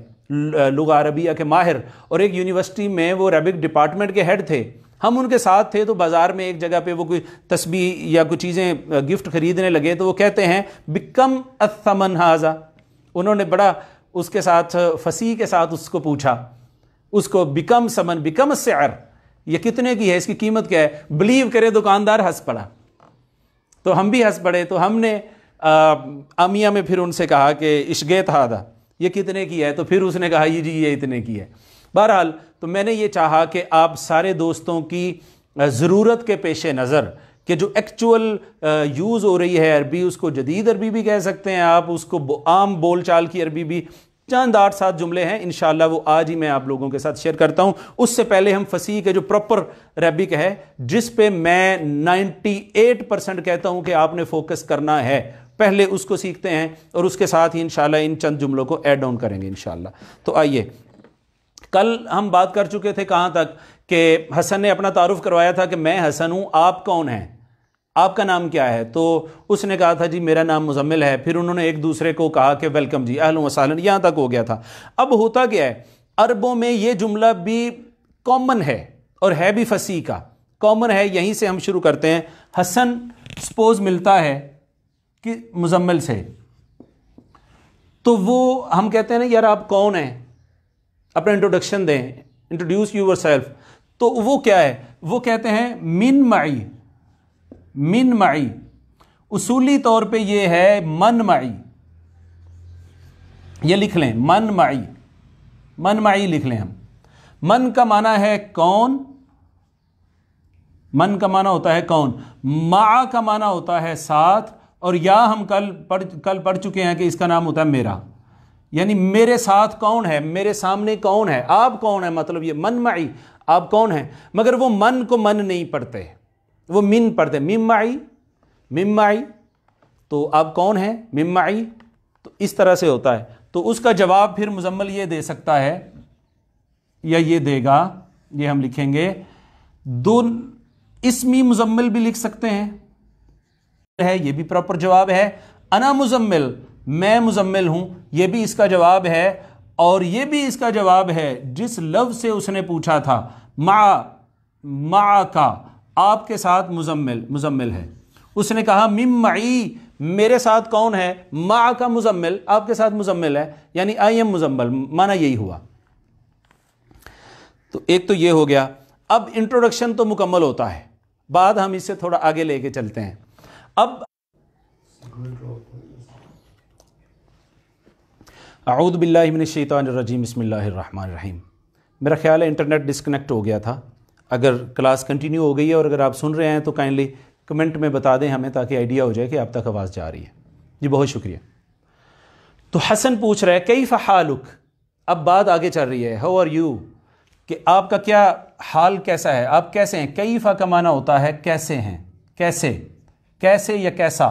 लुगा अरबिया के माहिर और एक यूनिवर्सिटी में वो अरबिक डिपार्टमेंट के हेड थे हम उनके साथ थे तो बाज़ार में एक जगह पे वो कोई तस्वीर या कुछ चीज़ें गिफ्ट खरीदने लगे तो वो कहते हैं बिकम अमन हाजा उन्होंने बड़ा उसके साथ फसी के साथ उसको पूछा उसको बिकम समन बिकम सर ये कितने की है इसकी कीमत क्या है बिलीव करे दुकानदार हंस पड़ा तो हम भी हंस पड़े तो हमने आमिया में फिर उनसे कहा कि इश्गे था ये कितने की है तो फिर उसने कहा ये जी ये इतने की है बहरहाल तो मैंने ये चाहा कि आप सारे दोस्तों की ज़रूरत के पेश नज़र कि जो एक्चुअल यूज़ हो रही है अरबी उसको जदीद अरबी भी कह सकते हैं आप उसको आम बोल चाल की अरबी भी चंद आठ सात जुमले हैं इन वो आज ही मैं आप लोगों के साथ शेयर करता हूँ उससे पहले हम फसी के जो प्रॉपर रेबिक है जिस पे मैं 98 परसेंट कहता हूँ कि आपने फोकस करना है पहले उसको सीखते हैं और उसके साथ ही इन इन चंद जुमलों को एड ऑन करेंगे इंशाल्लाह तो आइए कल हम बात कर चुके थे कहाँ तक कि हसन ने अपना तारुफ करवाया था कि मैं हसन हूँ आप कौन हैं आपका नाम क्या है तो उसने कहा था जी मेरा नाम मुजम्मिल है फिर उन्होंने एक दूसरे को कहा कि वेलकम जी अहल वसालन यहाँ तक हो गया था अब होता क्या है अरबों में ये जुमला भी कॉमन है और है भी फसी का कॉमन है यहीं से हम शुरू करते हैं हसन सपोज मिलता है कि मुजम्मल से तो वो हम कहते हैं ना यार आप कौन हैं अपना इंट्रोडक्शन दें इंट्रोड्यूस यूर सेल्फ तो वो क्या है वो कहते हैं मिन माई मिन माई उसूली तौर पे ये है मन माई ये लिख लें मन माई मन माई लिख लें हम मन का माना है कौन मन का माना होता है कौन मा का माना होता है साथ और या हम कल पढ़ कल पढ़ चुके हैं कि इसका नाम होता है मेरा यानी मेरे साथ कौन है मेरे सामने कौन है आप कौन है मतलब ये मन माई आप कौन है मगर वो मन को मन नहीं पढ़ते वो मिन पढ़ते मिम माई मिम माई तो आप कौन है मिम माई तो इस तरह से होता है तो उसका जवाब फिर मुजम्मल ये दे सकता है या ये देगा ये हम लिखेंगे दो इसमी मुजम्मल भी लिख सकते हैं है ये भी प्रॉपर जवाब है अना मुजम्मिल मैं मुजम्मिल हूँ ये भी इसका जवाब है और ये भी इसका जवाब है जिस लव से उसने पूछा था मा मा का आपके साथ मुजम्मिल मुजम्मिल है उसने कहा मई मेरे साथ कौन है मा का मुजम्मिल आपके साथ मुजम्मिल है यानी आई एम मुजम्मल माना यही हुआ तो एक तो ये हो गया अब इंट्रोडक्शन तो मुकम्मल होता है बाद हम इससे थोड़ा आगे लेके चलते हैं अब आऊद बिल्लाशैतरजीम बसमीम मेरा ख्याल है इंटरनेट डिसकनेक्ट हो गया था अगर क्लास कंटिन्यू हो गई है और अगर आप सुन रहे हैं तो काइंडली कमेंट में बता दें हमें ताकि आइडिया हो जाए कि आप तक आवाज़ जा रही है जी बहुत शुक्रिया तो हसन पूछ रहा है कई फ़ालुक अब बात आगे चल रही है हाउ आर यू कि आपका क्या हाल कैसा है आप कैसे हैं कई फ़ा का माना होता है कैसे हैं कैसे कैसे या कैसा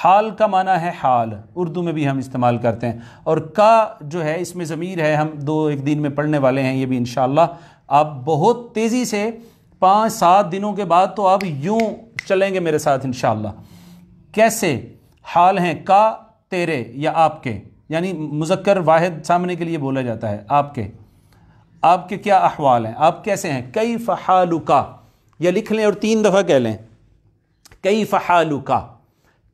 हाल का माना है हाल उर्दू में भी हम इस्तेमाल करते हैं और का जो है इसमें ज़मीर है हम दो एक दिन में पढ़ने वाले हैं ये भी इन आप बहुत तेज़ी से पाँच सात दिनों के बाद तो आप यूँ चलेंगे मेरे साथ इन कैसे हाल हैं का तेरे या आपके यानी मुजक्र वाहिद सामने के लिए बोला जाता है आपके आपके क्या अहवाल हैं आप कैसे हैं कई फ़हालुका या लिख लें और तीन दफ़ा कह लें कई फ़ालू का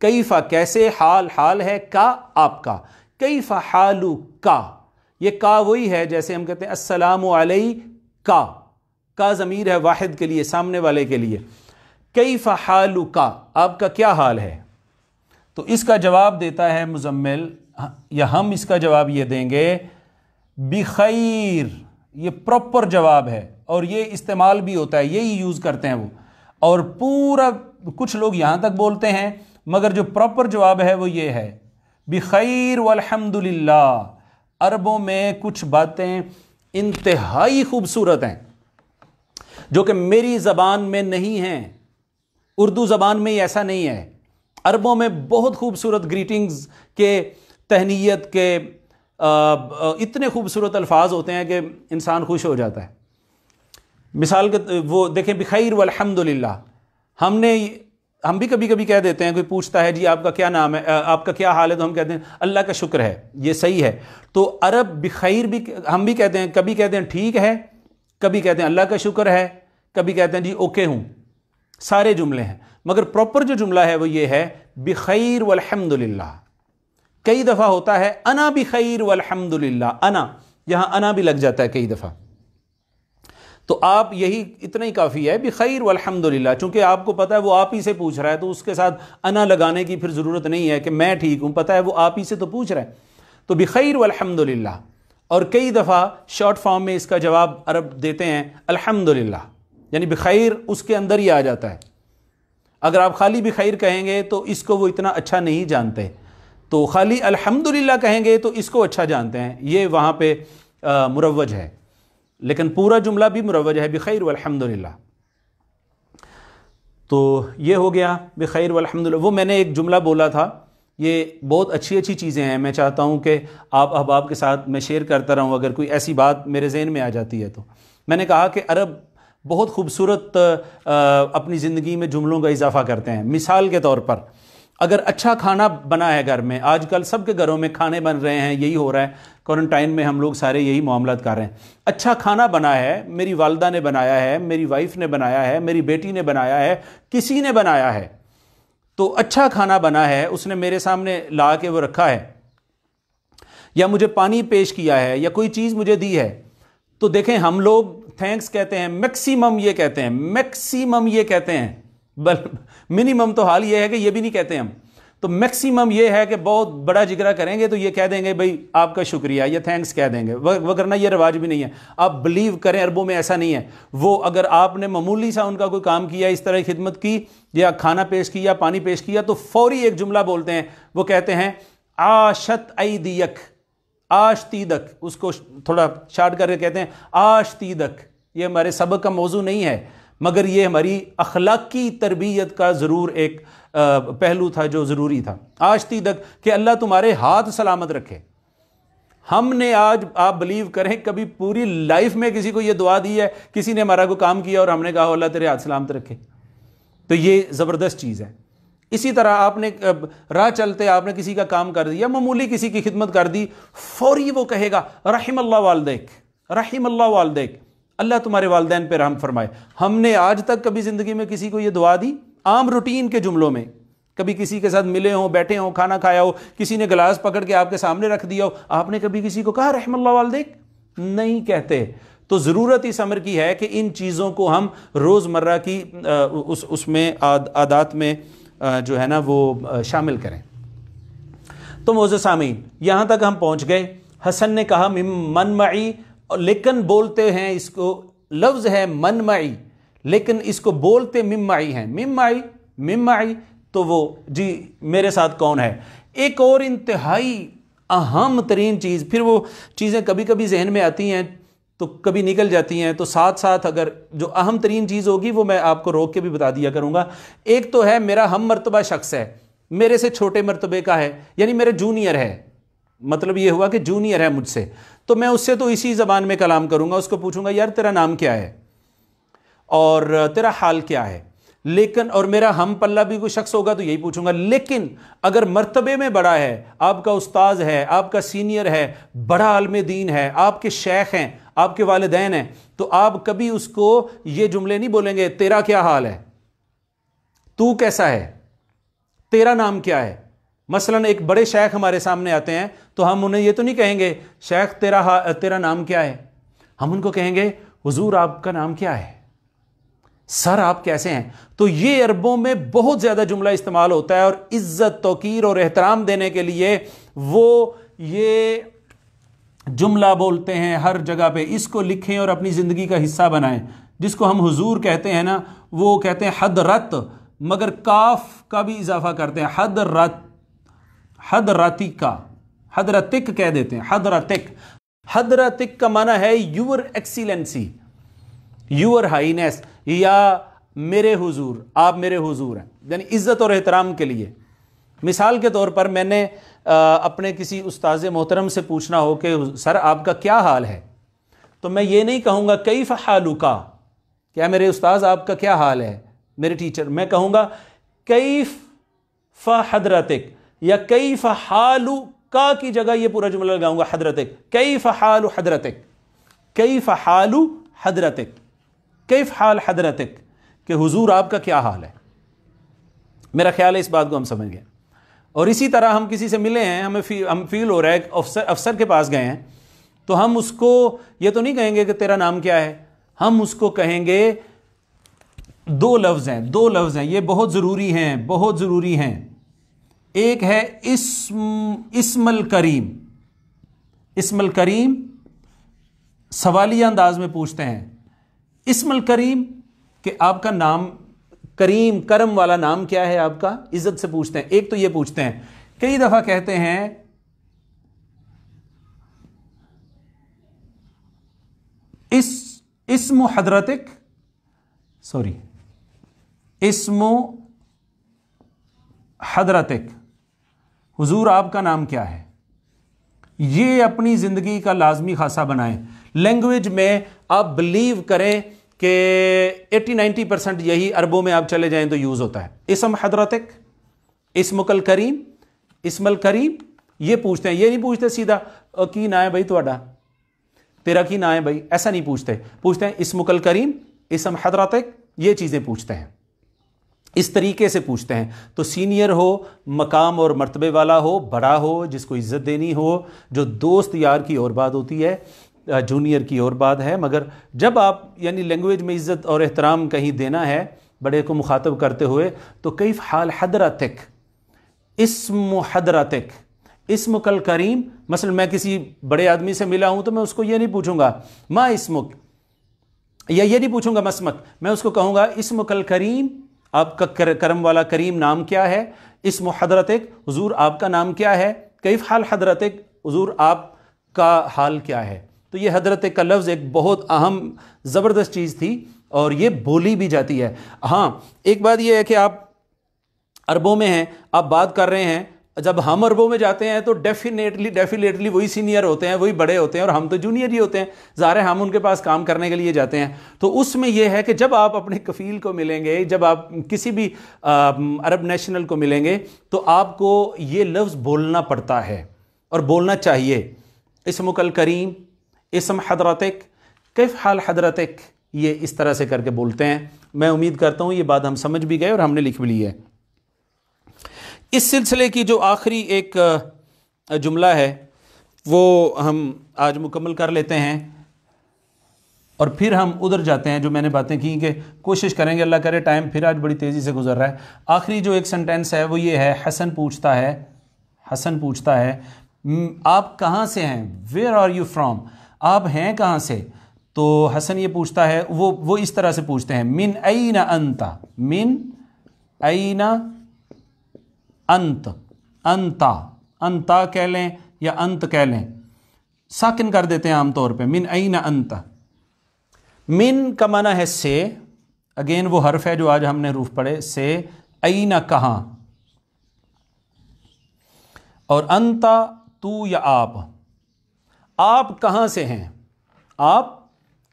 कई फ़ा कैसे हाल हाल है का आपका कई फ़ालू का ये का वही है जैसे हम कहते हैं अस्सलाम का का ज़मीर है वाहिद के लिए सामने वाले के लिए कई फ़ालू का आपका क्या हाल है तो इसका जवाब देता है मुजम्मिल या हम इसका जवाब ये देंगे बिखैर ये प्रॉपर जवाब है और ये इस्तेमाल भी होता है यही यूज़ करते हैं वो और पूरा कुछ लोग यहाँ तक बोलते हैं मगर जो प्रॉपर जवाब है वो ये है बखैर वलहमदिल्ला अरबों में कुछ बातें इंतहाई खूबसूरत हैं जो कि मेरी ज़बान में नहीं हैं उर्दू ज़बान में ऐसा नहीं है अरबों में बहुत खूबसूरत ग्रीटिंग्स के तहनीत के आ, इतने खूबसूरत अल्फाज होते हैं कि इंसान खुश हो जाता है मिसाल के वो देखें बखैर वलहमदिल्ला हमने हम भी कभी कभी कह देते हैं कोई पूछता है जी आपका क्या नाम है आपका क्या हाल है तो हम कहते हैं अल्लाह का शुक्र है ये सही है तो अरब बखैर भी हम भी कहते हैं कभी कहते हैं ठीक है कभी कहते हैं अल्लाह का शुक्र है कभी कहते हैं जी ओके हूँ सारे जुमले हैं मगर प्रॉपर जो जुमला है वो ये है बखैर वलहमदुल्ला कई दफ़ा होता है अना बखैर वलहमदुल्ला अना यहाँ अना भी लग जाता है कई दफ़ा तो आप यही इतना ही काफ़ी है भी खैर अलहमदिल्ला चूँकि आपको पता है वो आप ही से पूछ रहा है तो उसके साथ अना लगाने की फिर ज़रूरत नहीं है कि मैं ठीक हूँ पता है वो आप ही से तो पूछ रहा है तो भी खैर अलहमदिल्ला और कई दफ़ा शॉर्ट फॉर्म में इसका जवाब अरब देते हैं अल्हम्दुलिल्लाह यानी बखैर उसके अंदर ही आ जाता है अगर आप खाली बखैर कहेंगे तो इसको वो इतना अच्छा नहीं जानते तो खाली अल्हम्दुलिल्लाह कहेंगे तो इसको अच्छा जानते हैं ये वहाँ पे मुरवज है लेकिन पूरा जुमला भी मुरवज है बखैर अलहमदिल्ला तो ये हो गया बखैर अलहमदिल्ला वो मैंने एक जुमला बोला था ये बहुत अच्छी अच्छी चीज़ें हैं मैं चाहता हूँ कि आप अहबाब के साथ मैं शेयर करता रहूँ अगर कोई ऐसी बात मेरे जहन में आ जाती है तो मैंने कहा कि अरब बहुत खूबसूरत अपनी ज़िंदगी में जुमलों का इजाफा करते हैं मिसाल के तौर पर अगर अच्छा खाना बना है घर में आजकल सबके घरों में खाने बन रहे हैं यही हो रहा है क्वारंटाइन में हम लोग सारे यही मामला कर रहे हैं अच्छा खाना बना है मेरी वालदा ने बनाया है मेरी वाइफ ने बनाया है मेरी बेटी ने बनाया है किसी ने बनाया है तो अच्छा खाना बना है उसने मेरे सामने ला के वो रखा है या मुझे पानी पेश किया है या कोई चीज़ मुझे दी है तो देखें हम लोग थैंक्स कहते हैं मैक्सिमम ये कहते हैं मैक्सिमम ये कहते हैं बल मिनिमम तो हाल ये है कि ये भी नहीं कहते हम तो मैक्सिमम ये है कि बहुत बड़ा जिगरा करेंगे तो ये कह देंगे भाई आपका शुक्रिया या थैंक्स कह देंगे वगरना ये रिवाज भी नहीं है आप बिलीव करें अरबों में ऐसा नहीं है वो अगर आपने मामूली सा उनका कोई काम किया इस तरह की खिदमत की या खाना पेश किया पानी पेश किया तो फौरी एक जुमला बोलते हैं वो कहते हैं आशत ऐदियक आशतीदक उसको थोड़ा शार्ट करके कहते हैं आशतीदक ये हमारे सबक का मौजू नहीं है मगर ये हमारी अखलाकी तरबियत का ज़रूर एक पहलू था जो ज़रूरी था आज ती तक कि अल्लाह तुम्हारे हाथ सलामत रखे हमने आज आप बिलीव करें कभी पूरी लाइफ में किसी को ये दुआ दी है किसी ने हमारा को काम किया और हमने कहा अल्लाह तेरे हाथ सलामत रखे तो ये ज़बरदस्त चीज़ है इसी तरह आपने राह चलते आपने किसी का काम कर दिया मामूली किसी की खिदमत कर दी फौरी वो कहेगा रहीम अल्लाह वालदेक रहीम अल्लाह वालदेक अल्लाह तुम्हारे वालदेन पर रहम फरमाए हमने आज तक कभी ज़िंदगी में किसी को ये दुआ दी आम रूटीन के जुमलों में कभी किसी के साथ मिले हों बैठे हों खाना खाया हो किसी ने गिलास पकड़ के आपके सामने रख दिया हो आपने कभी किसी को कहा रहमल्ला वालदेक नहीं कहते तो ज़रूरत इस अमर की है कि इन चीज़ों को हम रोज़मर्रा की उस उसमें आद, आदात में जो है ना वो शामिल करें तो मोज़ सामीन यहाँ तक हम पहुँच गए हसन ने कहा मन मई और लेकिन बोलते हैं इसको लफ्ज़ है मनमाई लेकिन इसको बोलते मिम्माई हैं मिम मिम्माई तो वो जी मेरे साथ कौन है एक और इंतहाई अहम तरीन चीज़ फिर वो चीज़ें कभी कभी जहन में आती हैं तो कभी निकल जाती हैं तो साथ साथ अगर जो अहम तरीन चीज़ होगी वो मैं आपको रोक के भी बता दिया करूँगा एक तो है मेरा हम मरतबा शख्स है मेरे से छोटे मरतबे का है यानी मेरा जूनियर है मतलब ये हुआ कि जूनियर है मुझसे तो मैं उससे तो इसी ज़बान में कलाम करूँगा उसको पूछूंगा यार तेरा नाम क्या है और तेरा हाल क्या है लेकिन और मेरा हम पल्ला भी कोई शख्स होगा तो यही पूछूंगा लेकिन अगर मर्तबे में बड़ा है आपका उस्ताद है आपका सीनियर है बड़ा आलम दीन है आपके शेख हैं आपके वालदेन हैं तो आप कभी उसको ये जुमले नहीं बोलेंगे तेरा क्या हाल है तू कैसा है तेरा नाम क्या है मसलन एक बड़े शेख हमारे सामने आते हैं तो हम उन्हें ये तो नहीं कहेंगे शेख तेरा तेरा नाम क्या है हम उनको कहेंगे हुजूर आपका नाम क्या है सर आप कैसे हैं तो ये अरबों में बहुत ज़्यादा जुमला इस्तेमाल होता है और इज्जत तोकीर और एहतराम देने के लिए वो ये जुमला बोलते हैं हर जगह पे इसको लिखें और अपनी ज़िंदगी का हिस्सा बनाएं जिसको हम हुजूर कहते हैं ना वो कहते हैं हद रत मगर काफ का भी इजाफा करते हैं हद रत हदरतिका हदरतिक कह देते हैं हदरतिक हदरतिक का माना है यूर एक्सीलेंसी यूर हाइनेस या मेरे हुजूर आप मेरे हुजूर हैं यानी इज़्ज़त और एहतराम के लिए मिसाल के तौर पर मैंने आ, अपने किसी उस्ताद मोहतरम से पूछना हो कि सर आपका क्या हाल है तो मैं ये नहीं कहूँगा कई हालुका क्या मेरे उस्ताज आपका क्या हाल है मेरे टीचर मैं कहूँगा कैफ फ़ हदरतिक या कई फ़हालू का की जगह ये पूरा जुमला लगाऊंगा हजरत कई फाल हजरत कई फ़हालू हजरत कई फाल हजरत के हजूर आपका क्या हाल है मेरा ख्याल है इस बात को हम समझ गए और इसी तरह हम किसी से मिले हैं हमें फी, हम फील हो रहा है अफसर अफसर के पास गए हैं तो हम उसको ये तो नहीं कहेंगे कि तेरा नाम क्या है हम उसको कहेंगे दो लफ्ज़ हैं दो लफ्ज़ हैं ये बहुत ज़रूरी हैं बहुत ज़रूरी हैं एक है इसम इसमल करीम इसमल करीम सवालिया अंदाज में पूछते हैं इसमल करीम कि आपका नाम करीम करम वाला नाम क्या है आपका इज्जत से पूछते हैं एक तो ये पूछते हैं कई दफ़ा कहते हैं इस इसम हजरतिक सॉरी इसमो हजरतिक हुजूर आपका नाम क्या है ये अपनी ज़िंदगी का लाजमी खासा बनाएं लैंग्वेज में आप बिलीव करें कि 80-90 परसेंट यही अरबों में आप चले जाएं तो यूज़ होता है इसम हजरतक इसमकल करीम इसमल करीम ये पूछते हैं ये नहीं पूछते सीधा की ना है भाई थोड़ा तेरा की ना है भाई ऐसा नहीं पूछते पूछते हैं इसमकल करीम इसम हजरतक ये चीज़ें पूछते हैं इस तरीके से पूछते हैं तो सीनियर हो मकाम और मर्तबे वाला हो बड़ा हो जिसको इज़्ज़त देनी हो जो दोस्त यार की और बात होती है जूनियर की और बात है मगर जब आप यानी लैंग्वेज में इज़्ज़त और एहतराम कहीं देना है बड़े को मुखातब करते हुए तो कई हाल हदरा तक इसम हदरा तक इसम कल करीम मसल मैं किसी बड़े आदमी से मिला हूँ तो मैं उसको ये नहीं पूछूंगा माँ इसमुक या ये नहीं पूछूंगा मसमक मैं उसको कहूँगा इसम कल करीम आपका कर, करम वाला करीम नाम क्या है इस हजरत हजूर आपका नाम क्या है कैफ हाल हजरत हजूर आप का हाल क्या है तो ये हजरत का लफ्ज़ एक बहुत अहम ज़बरदस्त चीज़ थी और ये बोली भी जाती है हाँ एक बात यह है कि आप अरबों में हैं आप बात कर रहे हैं जब हम अरबों में जाते हैं तो डेफिनेटली डेफिनेटली वही सीनियर होते हैं वही बड़े होते हैं और हम तो जूनियर ही होते हैं ज़ाहिर हम उनके पास काम करने के लिए जाते हैं तो उसमें यह है कि जब आप अपने कफ़ील को मिलेंगे जब आप किसी भी आ, अरब नेशनल को मिलेंगे तो आपको ये लफ्ज़ बोलना पड़ता है और बोलना चाहिए इसमकल करीम इसम हदरतिक कैफ हाल हदरतिक ये इस तरह से करके बोलते हैं मैं उम्मीद करता हूँ ये बात हम समझ भी गए और हमने लिख भी ली है इस सिलसिले की जो आखिरी एक जुमला है वो हम आज मुकम्मल कर लेते हैं और फिर हम उधर जाते हैं जो मैंने बातें की कि कोशिश करेंगे अल्लाह करे टाइम फिर आज बड़ी तेज़ी से गुजर रहा है आखिरी जो एक सेंटेंस है वो ये है हसन पूछता है हसन पूछता है आप कहाँ से हैं वेयर आर यू फ्राम आप हैं कहाँ से तो हसन ये पूछता है वो वो इस तरह से पूछते हैं मिन ना अंता मिन ना अंत अंता अंता कह लें या अंत कह लें साकिन कर देते हैं आमतौर पे मिन ऐन ना अंत मिन का माना है से अगेन वो हर्फ है जो आज हमने रूफ पढ़े से ऐन ना कहाँ और अंता तू या आप आप कहाँ से हैं आप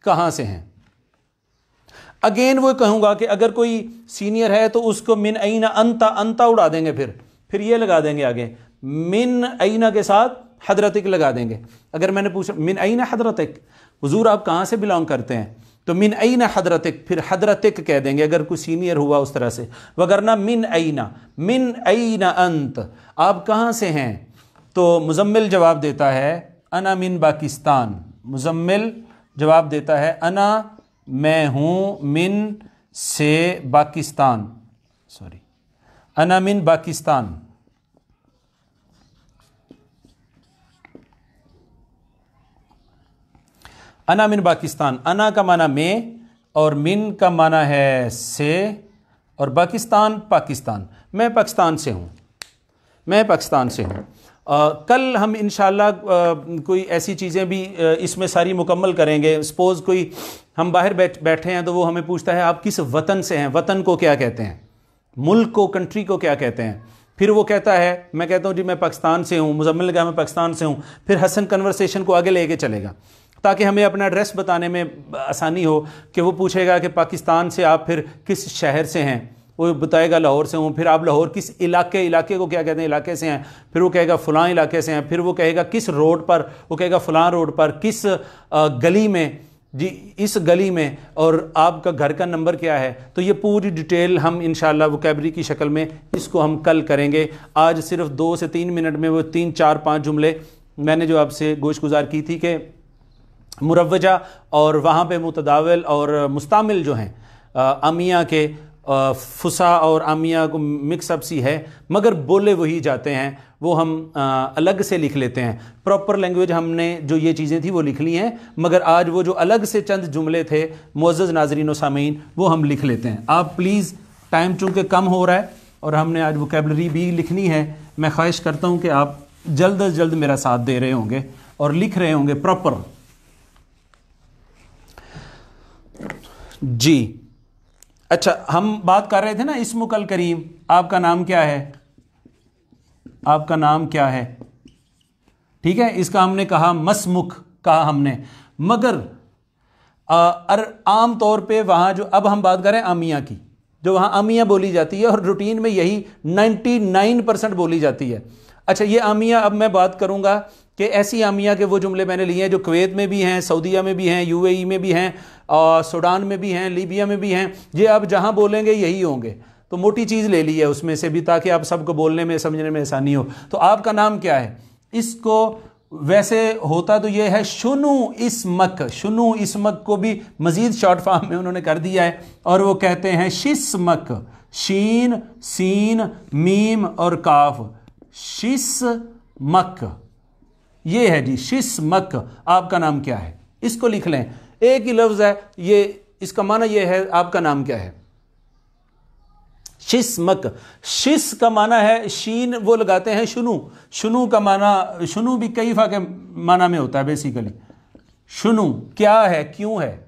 कहाँ से हैं अगेन वो कहूँगा कि अगर कोई सीनियर है तो उसको मिन आई ना अंता अंता उड़ा देंगे फिर फिर ये लगा देंगे आगे मिन आइना के साथ हदरतिक लगा देंगे अगर मैंने पूछा मिन आइना हदरतिक हजूर आप कहाँ से बिलोंग करते हैं तो मिन आइना हदरतिक फिर हदरतिक कह देंगे अगर कोई सीनियर हुआ उस तरह से वगरना मिन आइना मिन आइना अंत आप कहाँ से हैं तो मुजम्मिल जवाब देता है अना मिन पाकिस्तान मुजम्मिल जवाब देता है अना मैं हूँ मिन से पाकिस्तान सॉरी अना मिन पाकिस्तान अना मिन पाकिस्तान अना का माना मे और मिन का माना है से और पाकिस्तान पाकिस्तान मैं पाकिस्तान से हूँ मैं पाकिस्तान से हूँ कल हम इन कोई ऐसी चीज़ें भी इसमें सारी मुकम्मल करेंगे सपोज़ कोई हम बाहर बैठ बैठे हैं तो वो हमें पूछता है आप किस वतन से हैं वतन को क्या कहते हैं मुल्क को कंट्री को क्या कहते हैं फिर वो कहता है मैं कहता हूँ जी मैं पाकिस्तान से हूँ मुजम्मिल गया मैं पाकिस्तान से हूँ फिर हसन कन्वर्सेशन को आगे लेके चलेगा ताकि हमें अपना एड्रेस बताने में आसानी हो कि वो पूछेगा कि पाकिस्तान से आप फिर किस शहर से हैं वो बताएगा लाहौर से हूँ फिर आप लाहौर किस इलाके इलाके को क्या कहते हैं इलाके से हैं फिर वो कहेगा फ़लाँ इलाके से हैं फिर वो कहेगा किस रोड पर वो कहेगा फ़लाँ रोड पर किस गली में जी इस गली में और आपका घर का नंबर क्या है तो ये पूरी डिटेल हम इन वोकेबरी की शक्ल में इसको हम कल करेंगे आज सिर्फ दो से तीन मिनट में वो तीन चार पाँच जुमले मैंने जो आपसे गोश गुजार की थी कि मुरवजा और वहाँ पे मुतदावल और मुस्तमिल जो हैं अमिया के फुसा और आमिया को मिक्सअप सी है मगर बोले वही जाते हैं वो हम अलग से लिख लेते हैं प्रॉपर लैंग्वेज हमने जो ये चीज़ें थी वो लिख ली हैं मगर आज वो जो अलग से चंद जुमले थे मोज़ नाजरीन सामीन वो हम लिख लेते हैं आप प्लीज़ टाइम चूँकि कम हो रहा है और हमने आज वोकेबलरी भी लिखनी है मैं ख्वाहिश करता हूँ कि आप जल्द अज जल्द मेरा साथ दे रहे होंगे और लिख रहे होंगे प्रॉपर जी अच्छा हम बात कर रहे थे ना इसमुकल करीम आपका नाम क्या है आपका नाम क्या है ठीक है इसका हमने कहा मसमुख कहा हमने मगर अर आम तौर पे वहां जो अब हम बात कर रहे हैं अमिया की जो वहां अमिया बोली जाती है और रूटीन में यही 99 परसेंट बोली जाती है अच्छा ये अमिया अब मैं बात करूंगा कि ऐसी अमिया के वो जुमले मैंने लिए हैं जो कुवैत में भी हैं सऊदीया में भी हैं यूएई में भी हैं और सूडान में भी हैं लीबिया में भी हैं ये आप जहाँ बोलेंगे यही होंगे तो मोटी चीज़ ले ली है उसमें से भी ताकि आप सबको बोलने में समझने में आसानी हो तो आपका नाम क्या है इसको वैसे होता तो ये है शुनु इसमक शुनु इसमक को भी मज़ीद शॉर्ट फॉर्म में उन्होंने कर दिया है और वो कहते हैं मक शीन सीन मीम और काफ मक ये है जी शिस्मक आपका नाम क्या है इसको लिख लें एक ही लफ्ज़ है ये इसका माना यह है आपका नाम क्या है शिस्मक शिस का माना है शीन वो लगाते हैं शुनु शुनु का माना शुनु भी कई फा के माना में होता है बेसिकली शुनु क्या है क्यों है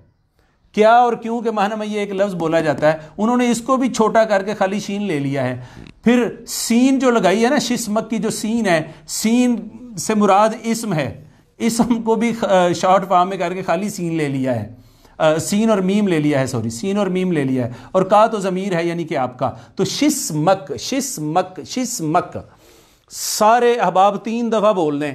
क्या और क्यों के माहन में ये एक लफ्ज़ बोला जाता है उन्होंने इसको भी छोटा करके खाली शीन ले लिया है फिर सीन जो लगाई है ना शिस्मक की जो सीन है सीन से मुराद इसम है इसम को भी शॉर्ट फॉर्म में करके खाली सीन ले लिया है आ, सीन और मीम ले लिया है सॉरी सीन और मीम ले लिया है और का तो ज़मीर है यानी कि आपका तो शिस्मक शिस्मक शिस्मक सारे अहबाब तीन दफ़ा बोल दें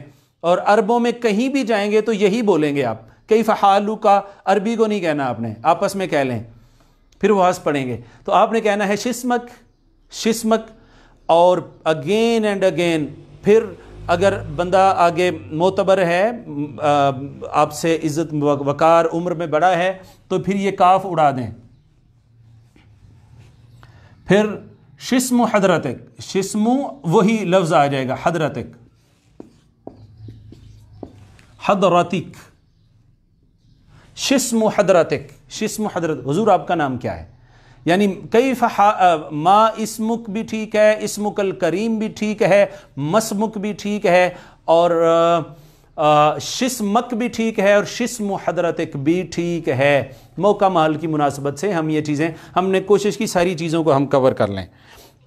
और अरबों में कहीं भी जाएंगे तो यही बोलेंगे आप कई फ़हालू का अरबी को नहीं कहना आपने आपस में कह लें फिर वह हंस पड़ेंगे तो आपने कहना है शिस्मक शिस्मक और अगेन एंड अगेन फिर अगर बंदा आगे मोतबर है आपसे इज़्ज़त वक़ार उम्र में बड़ा है तो फिर ये काफ उड़ा दें फिर शिस्म हदरतक शिस्म वही लफ्ज़ आ जाएगा हदरतक हदरतिक शिस्म हदरतिक शिसम हदरत हजूर आपका नाम क्या है यानी कई फहा मा इसमुख भी ठीक है इसमुकल करीम भी ठीक है मसमुख भी ठीक है और शिसमक भी ठीक है और शिस्म हदरतिक भी ठीक है मौका महल की मुनासबत से हम ये चीज़ें हमने कोशिश की सारी चीज़ों को हम कवर कर लें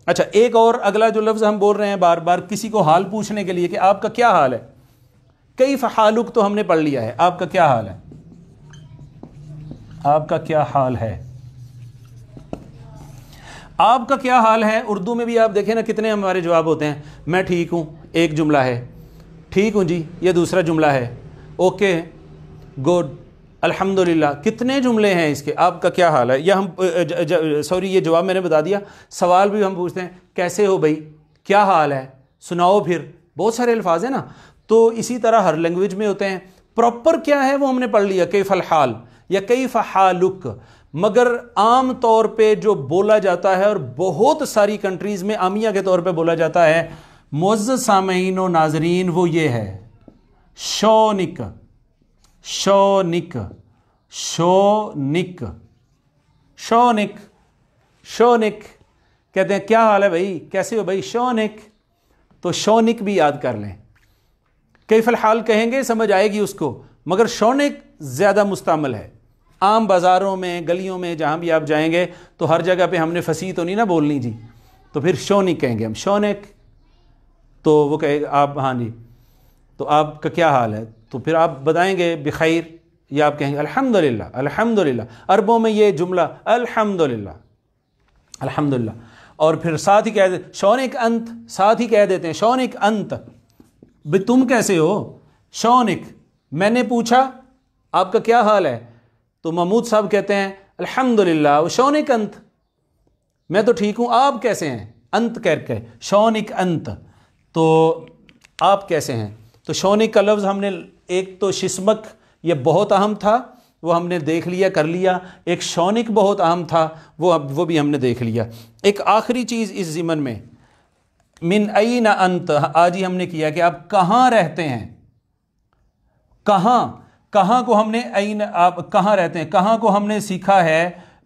अच्छा एक और अगला जो लफ्ज़ हम बोल रहे हैं बार बार किसी को हाल पूछने के लिए कि आपका क्या हाल है कई फहालुक तो हमने पढ़ लिया है आपका क्या हाल है आपका क्या हाल है आपका क्या हाल है उर्दू में भी आप देखें ना कितने हमारे जवाब होते हैं मैं ठीक हूँ एक जुमला है ठीक हूँ जी ये दूसरा जुमला है ओके गुड अल्हम्दुलिल्लाह कितने जुमले हैं इसके आपका क्या हाल है यह हम सॉरी ये जवाब मैंने बता दिया सवाल भी हम पूछते हैं कैसे हो भाई क्या हाल है सुनाओ फिर बहुत सारे अल्फाज हैं ना तो इसी तरह हर लैंग्वेज में होते हैं प्रॉपर क्या है वो हमने पढ़ लिया के हाल या कई फ़ालुक मगर आम तौर पे जो बोला जाता है और बहुत सारी कंट्रीज़ में आमिया के तौर पे बोला जाता है मोज सामीन व नाजरीन वो ये है शौनिक शौनिक शोनिक शौनिक शोनिक कहते हैं क्या हाल है भाई कैसे हो भाई शौनिक तो शौनिक भी याद कर लें कई फिलहाल कहेंगे समझ आएगी उसको मगर शौनिक ज़्यादा मुस्तमल है आम बाज़ारों में गलियों में जहाँ भी आप जाएंगे तो हर जगह पे हमने फसी तो नहीं ना बोलनी जी तो फिर शोनिक कहेंगे हम शोनिक तो वो कहेगा आप हाँ जी तो आपका क्या हाल है तो फिर आप बताएंगे बिखैर या आप कहेंगे अल्हम्दुलिल्लाह अल्हम्दुलिल्लाह अरबों में ये जुमला अल्हम्दुलिल्लाह अल्हम्दुलिल्लाह और फिर साथ ही कह दे शौनिक अंत साथ ही कह देते हैं शौनिक अंत भी तुम कैसे हो शौनिक मैंने पूछा आपका क्या हाल है तो महमूद साहब कहते हैं अल्हम्दुलिल्लाह वो शौनिक अंत मैं तो ठीक हूँ आप कैसे हैं अंत कह के शौनिक अंत तो आप कैसे हैं तो शौनिक का लफ्ज़ हमने एक तो शिस्मक ये बहुत अहम था वो हमने देख लिया कर लिया एक शौनिक बहुत अहम था वो अब वो भी हमने देख लिया एक आखिरी चीज़ इस ज़िमन में मिन अई न अंत आज ही हमने किया कि आप कहाँ रहते हैं कहाँ कहाँ को हमने ऐन आप कहाँ रहते हैं कहाँ को हमने सीखा है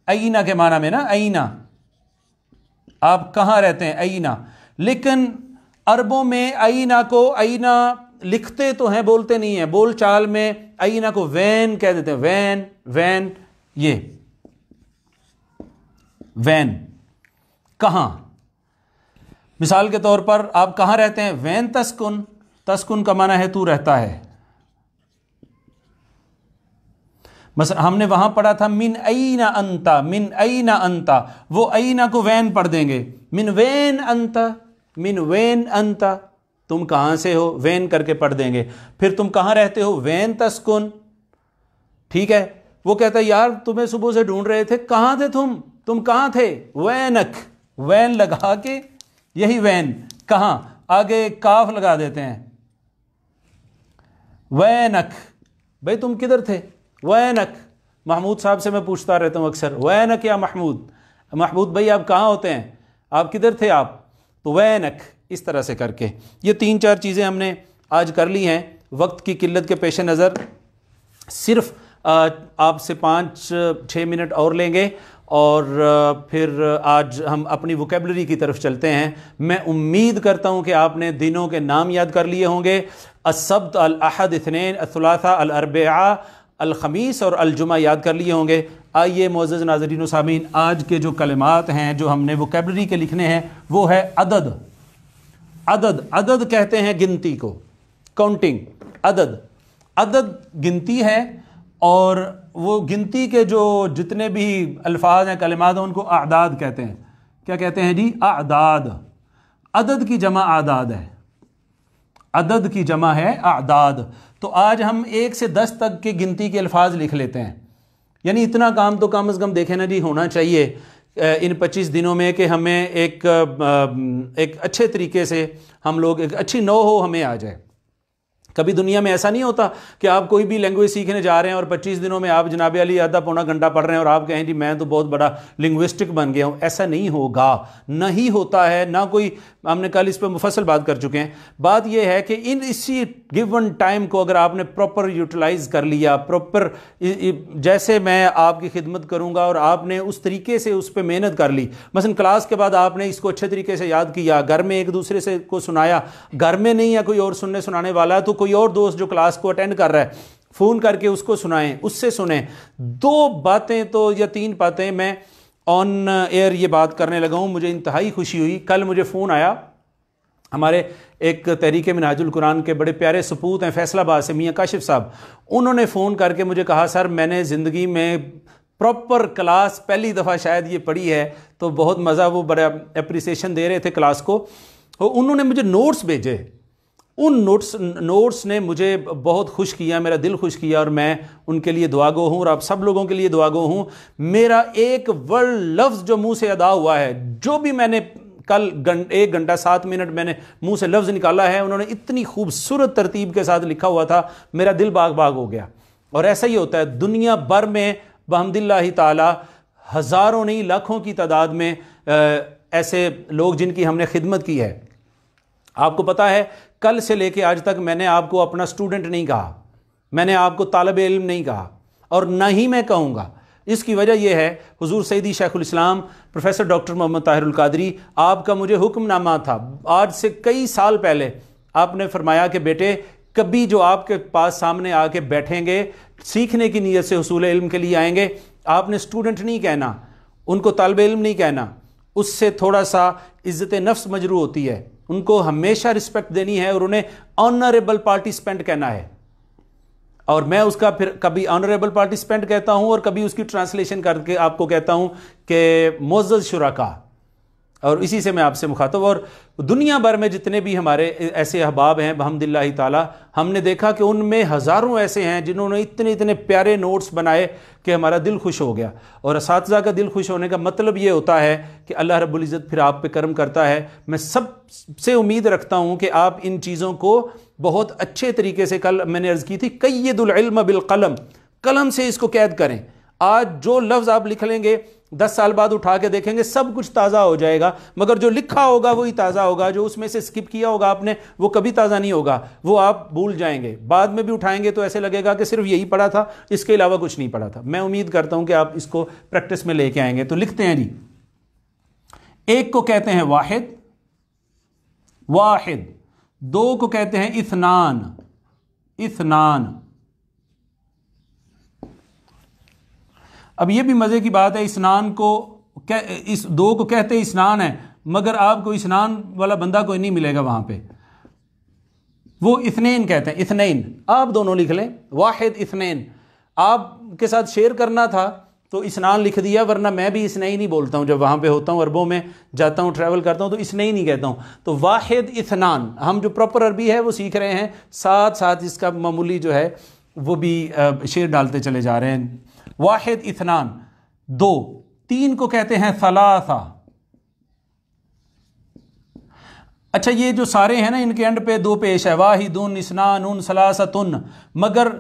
ऐना के माना में ना ऐना आप कहाँ रहते हैं ऐना लेकिन अरबों में ऐना को ऐना लिखते तो हैं बोलते नहीं हैं चाल में ऐना को वैन कह देते हैं वैन वैन ये वैन कहाँ मिसाल के तौर पर आप कहाँ रहते हैं वैन तस्कुन तस्कुन का माना है तू रहता है मस हमने वहाँ पढ़ा था मिन ऐना अंता मिन ऐना अंता वो अना को वैन पढ़ देंगे मिन वैन अंता मिन वैन अंता तुम कहाँ से हो वैन करके पढ़ देंगे फिर तुम कहाँ रहते हो वैन तस्कुन ठीक है वो कहता है यार तुम्हें सुबह से ढूंढ रहे थे कहाँ थे तुम तुम कहाँ थे वैनक वैन लगा के यही वैन कहाँ आगे काफ लगा देते हैं वैनक भाई तुम किधर थे वैनक महमूद साहब से मैं पूछता रहता हूँ अक्सर वैनक या महमूद महमूद भाई आप कहाँ होते हैं आप किधर थे आप तो वैनक इस तरह से करके ये तीन चार चीज़ें हमने आज कर ली हैं वक्त की किल्लत के पेश नज़र सिर्फ आपसे पाँच छः मिनट और लेंगे और फिर आज हम अपनी वोकेबलरी की तरफ चलते हैं मैं उम्मीद करता हूँ कि आपने दिनों के नाम याद कर लिए होंगे असब्द अल अहद इतने असलासा अल अरबा अलखमीस और अलजुमा याद कर लिए होंगे आइए मोज़ नाजरीन सामीन आज के जो कलमात हैं जो हमने वो कैबरी के लिखने हैं वो है अदद अदद अदद कहते हैं गिनती को काउंटिंग अदद अदद गिनती है और वो गिनती के जो जितने भी अल्फाज हैं कलमात हैं उनको आदाद कहते हैं क्या कहते हैं जी आदाद अदद की जमा आदाद है अदद की जमा है आदाद तो आज हम एक से दस तक के गिनती के अल्फाज लिख लेते हैं यानी इतना काम तो कम अज़ कम देखे ना जी होना चाहिए इन पच्चीस दिनों में कि हमें एक एक अच्छे तरीके से हम लोग एक अच्छी नौ हो हमें आ जाए कभी दुनिया में ऐसा नहीं होता कि आप कोई भी लैंग्वेज सीखने जा रहे हैं और 25 दिनों में आप जनाब अली आधा पौना घंटा पढ़ रहे हैं और आप कहें जी मैं तो बहुत बड़ा लिंग्विस्टिक बन गया हूँ ऐसा नहीं होगा नहीं होता है ना कोई हमने कल इस पर मुफसल बात कर चुके हैं बात यह है कि इन इसी गिवन टाइम को अगर आपने प्रॉपर यूटिलाइज कर लिया प्रॉपर जैसे मैं आपकी खिदमत करूँगा और आपने उस तरीके से उस पर मेहनत कर ली मसलन क्लास के बाद आपने इसको अच्छे तरीके से याद किया घर में एक दूसरे से को सुनाया घर में नहीं या कोई और सुनने सुनाने वाला तो कोई और दोस्त जो क्लास को अटेंड कर रहा है फ़ोन करके उसको सुनाएं उससे सुने दो बातें तो या तीन बातें मैं ऑन एयर ये बात करने लगा हूँ मुझे इंतहाई खुशी हुई कल मुझे फ़ोन आया हमारे एक तहरीक मिनाजुल कुरान के बड़े प्यारे सपूत हैं फैसलाबाद से मियाँ काशिफ साहब उन्होंने फ़ोन करके मुझे कहा सर मैंने ज़िंदगी में प्रॉपर क्लास पहली दफ़ा शायद ये पढ़ी है तो बहुत मज़ा वो बड़ा अप्रिसिएशन दे रहे थे क्लास को और उन्होंने मुझे नोट्स भेजे उन नोट्स नोट्स ने मुझे बहुत खुश किया मेरा दिल खुश किया और मैं उनके लिए दुआगो हूँ और आप सब लोगों के लिए दुआगो हूँ मेरा एक वर्ड लफ्ज़ जो मुँह से अदा हुआ है जो भी मैंने कल गं, एक घंटा सात मिनट मैंने मुंह से लफ्ज़ निकाला है उन्होंने इतनी खूबसूरत तरतीब के साथ लिखा हुआ था मेरा दिल बाग बाग हो गया और ऐसा ही होता है दुनिया भर में बहमदिल्ला ताला हज़ारों नहीं लाखों की तादाद में आ, ऐसे लोग जिनकी हमने खिदमत की है आपको पता है कल से लेके आज तक मैंने आपको अपना स्टूडेंट नहीं कहा मैंने आपको तालब इल्म नहीं कहा और ना ही मैं कहूँगा इसकी वजह यह है हुजूर सईदी इस्लाम प्रोफेसर डॉक्टर मोहम्मद ताहिरुल कादरी आपका मुझे हुक्मनामा था आज से कई साल पहले आपने फरमाया कि बेटे कभी जो आपके पास सामने आके बैठेंगे सीखने की नीयत से हसूल इल्म के लिए आएंगे आपने स्टूडेंट नहीं कहना उनको तलब इल्म नहीं कहना उससे थोड़ा सा इज़्ज़त नफ्स मजरू होती है उनको हमेशा रिस्पेक्ट देनी है और उन्हें ऑनरेबल पार्टिसिपेंट कहना है और मैं उसका फिर कभी ऑनरेबल पार्टिसिपेंट कहता हूं और कभी उसकी ट्रांसलेशन करके आपको कहता हूं कि शुरा शुराका और इसी से मैं आपसे मुखातब और दुनिया भर में जितने भी हमारे ऐसे अहबाब हैं बहमदिल्ला ताला हमने देखा कि उनमें हज़ारों ऐसे हैं जिन्होंने इतने इतने प्यारे नोट्स बनाए कि हमारा दिल खुश हो गया और इस का दिल खुश होने का मतलब ये होता है कि अल्लाह रबुल्ज़त फिर आप पे कर्म करता है मैं सब से उम्मीद रखता हूँ कि आप इन चीज़ों को बहुत अच्छे तरीके से कल मैंने अर्ज़ की थी कई दुल्म बिलकलम कलम से इसको कैद करें आज जो लफ्ज़ आप लिख लेंगे दस साल बाद उठा के देखेंगे सब कुछ ताज़ा हो जाएगा मगर जो लिखा होगा वही ताज़ा होगा जो उसमें से स्किप किया होगा आपने वो कभी ताज़ा नहीं होगा वो आप भूल जाएंगे बाद में भी उठाएंगे तो ऐसे लगेगा कि सिर्फ यही पढ़ा था इसके अलावा कुछ नहीं पढ़ा था मैं उम्मीद करता हूँ कि आप इसको प्रैक्टिस में लेके आएंगे तो लिखते हैं जी एक को कहते हैं वाहिद वाहिद दो को कहते हैं इथनान इथनान अब ये भी मज़े की बात है स्नान को इस दो को कहते स्नान है मगर आपको स्नान वाला बंदा कोई नहीं मिलेगा वहाँ पे वो इतनैन कहते हैं इतनैन आप दोनों लिख लें वाहिद इतनैन आप के साथ शेयर करना था तो स्नान लिख दिया वरना मैं भी इसने ही नहीं बोलता हूँ जब वहाँ पे होता हूँ अरबों में जाता हूँ ट्रैवल करता हूँ तो इसने ही कहता हूँ तो वाहिद इतनान हम जो प्रॉपर अरबी है वो सीख रहे हैं साथ साथ इसका मामूली जो है वो भी शेर डालते चले जा रहे हैं वाहिद इथनान दो तीन को कहते हैं सलासा अच्छा ये जो सारे हैं ना इनके एंड पे दो पेश है वाहिदुन इसनान उन उन मगर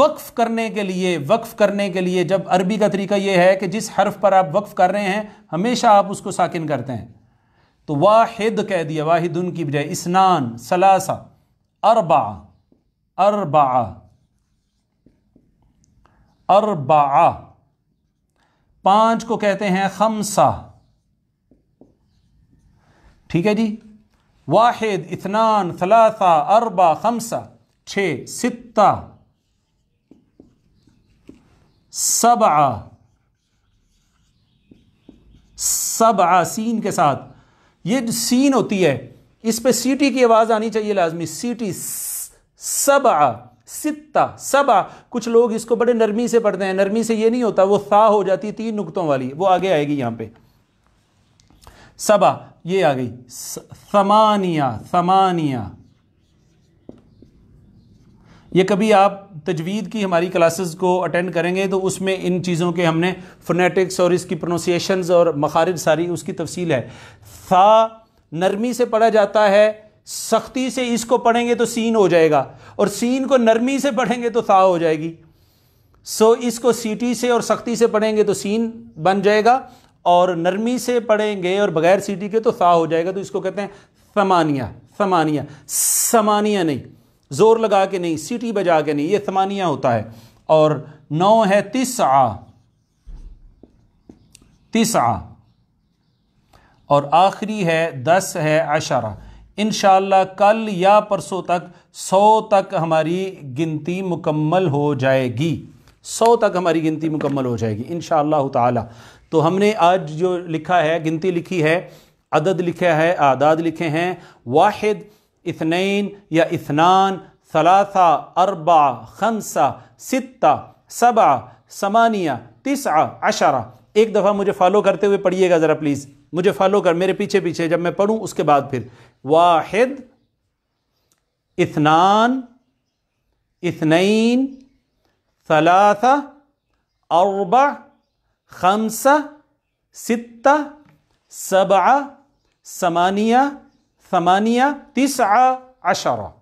वक्फ करने के लिए वक्फ करने के लिए जब अरबी का तरीका ये है कि जिस हर्फ पर आप वक्फ कर रहे हैं हमेशा आप उसको साकिन करते हैं तो वाहिद कह दिया वाहिदुन की बजाय इसनान सलासा अरबा अरबा अरबा पांच को कहते हैं खमसा ठीक है जी वाहिद इतनान थलासा अरबा खमसा छ सित्ता सबा सबा सीन के साथ ये जो सीन होती है इस पे सीटी की आवाज आनी चाहिए लाजमी सीटी सबा सित्ता सबा कुछ लोग इसको बड़े नरमी से पढ़ते हैं नरमी से ये नहीं होता वो सा हो जाती तीन नुकतों वाली वो आगे आएगी यहां पे सबा ये आ गई समानिया समानिया ये कभी आप तजवीद की हमारी क्लासेस को अटेंड करेंगे तो उसमें इन चीज़ों के हमने फोनेटिक्स और इसकी प्रोनाउंसिएशंस और मखारिज सारी उसकी तफसील है सा नरमी से पढ़ा जाता है सख्ती से इसको पढ़ेंगे तो सीन हो जाएगा और सीन को नरमी से पढ़ेंगे तो था हो जाएगी सो इसको सीटी से और सख्ती से पढ़ेंगे तो सीन बन जाएगा और नरमी से पढ़ेंगे और बगैर सीटी के तो था हो जाएगा तो इसको कहते हैं समानिया समानिया समानिया नहीं जोर लगा के नहीं सीटी बजा के नहीं ये समानिया होता है और नौ है तिस आ और आखिरी है दस है अशारा इन कल या परसों तक सौ तक हमारी गिनती मुकम्मल हो जाएगी सौ तक हमारी गिनती मुकम्मल हो जाएगी इन ताला तो हमने आज जो लिखा है गिनती लिखी है अदद लिखा है आदाद लिखे हैं वाहिद इतनैन या इतनान सलासा अरबा खनसा सित्ता सबा समानिया तिसा अशारा एक दफ़ा मुझे फॉलो करते हुए पढ़िएगा ज़रा प्लीज़ मुझे फॉलो कर मेरे पीछे पीछे जब मैं पढ़ूँ उसके बाद फिर वाहिद इतनान इतनैन सलासा अरबा खमसा सित्ता सबा समानिया समानिया तिसआ अशरा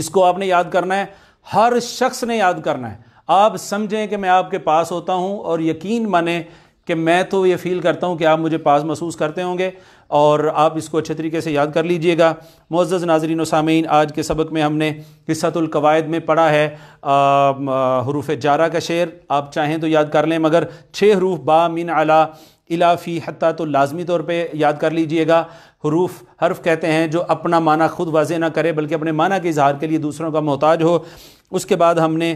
इसको आपने याद करना है हर शख्स ने याद करना है आप समझें कि मैं आपके पास होता हूं और यकीन माने कि मैं तो ये फील करता हूं कि आप मुझे पास महसूस करते होंगे और आप इसको अच्छे तरीके से याद कर लीजिएगा मोज़ नाजरीन सामीन आज के सबक में हमने किस्सतुल्कवायद में पढ़ा है हरूफ जारा का शेर आप चाहें तो याद कर लें मगर छः हरूफ बा मिन अला इलाफ़ी हती तो लाजमी तौर पर याद कर लीजिएगा हरूफ हर्फ कहते हैं जो अपना माना खुद वाजे ना करे बल्कि अपने माना के इजहार के लिए दूसरों का मोहताज हो उसके बाद हमने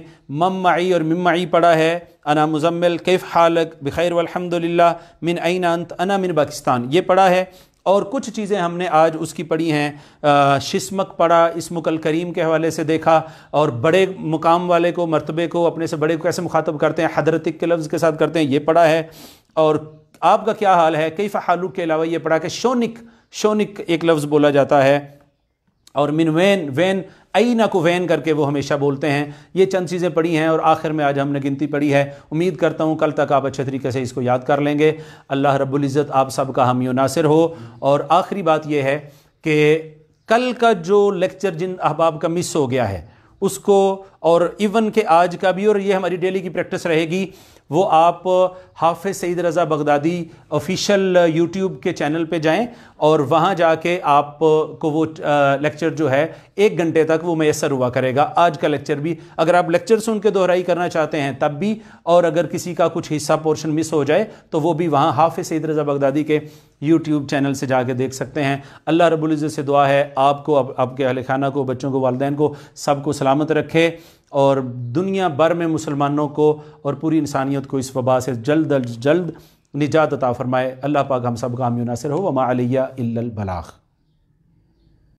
ममई और ममई पढ़ा है अना मुजम्मिल कैफ़ हालक बखैर अलहमदिल्ला मिन ऐन अंत अना मिन पाकिस्तान ये पढ़ा है और कुछ चीज़ें हमने आज उसकी पढ़ी हैं शिस्मक पढ़ा मुकल करीम के हवाले से देखा और बड़े मुकाम वाले को मरतबे को अपने से बड़े को कैसे मुखातब करते हैं हदरतिक के लफ्ज़ के साथ करते हैं ये पढ़ा है और आपका क्या हाल है कई फ़ालू के अलावा ये पढ़ा कि शोनिक शोनिक एक लफ्ज़ बोला जाता है और मिन वैन वैन आईना को वैन करके वो हमेशा बोलते हैं ये चंद चीज़ें पढ़ी हैं और आखिर में आज हमने गिनती पढ़ी है उम्मीद करता हूँ कल तक आप अच्छे तरीके से इसको याद कर लेंगे अल्लाह रबुल्जत आप सबका हम नासिर हो और आखिरी बात यह है कि कल का जो लेक्चर जिन अहबाब का मिस हो गया है उसको और इवन के आज का भी और ये हमारी डेली की प्रैक्टिस रहेगी वो आप uh, हाफ़ Saeed Raza Baghdadi official YouTube uh, के चैनल पे जाएं और वहाँ जाके आप uh, को वो लेक्चर जो है एक घंटे तक वो मैसर हुआ करेगा आज का लेक्चर भी अगर आप लेक्चर सुन के दोहराई करना चाहते हैं तब भी और अगर किसी का कुछ हिस्सा पोर्शन मिस हो जाए तो वो भी वहाँ हाफ़ सईद रज़ा बगदादी के यूट्यूब चैनल से जाके देख सकते हैं अल्लाह रबुल्ज़ से दुआ है आपको आपके अहल खाना को बच्चों को वालदेन को सबको सलामत रखे और दुनिया भर में मुसलमानों को और पूरी इंसानियत को इस वबा से जल्द अज जल्द निजात अता फ़रमाए अल्लाह पाक हम सब गामी नासिर हो वमा अलिया बलाख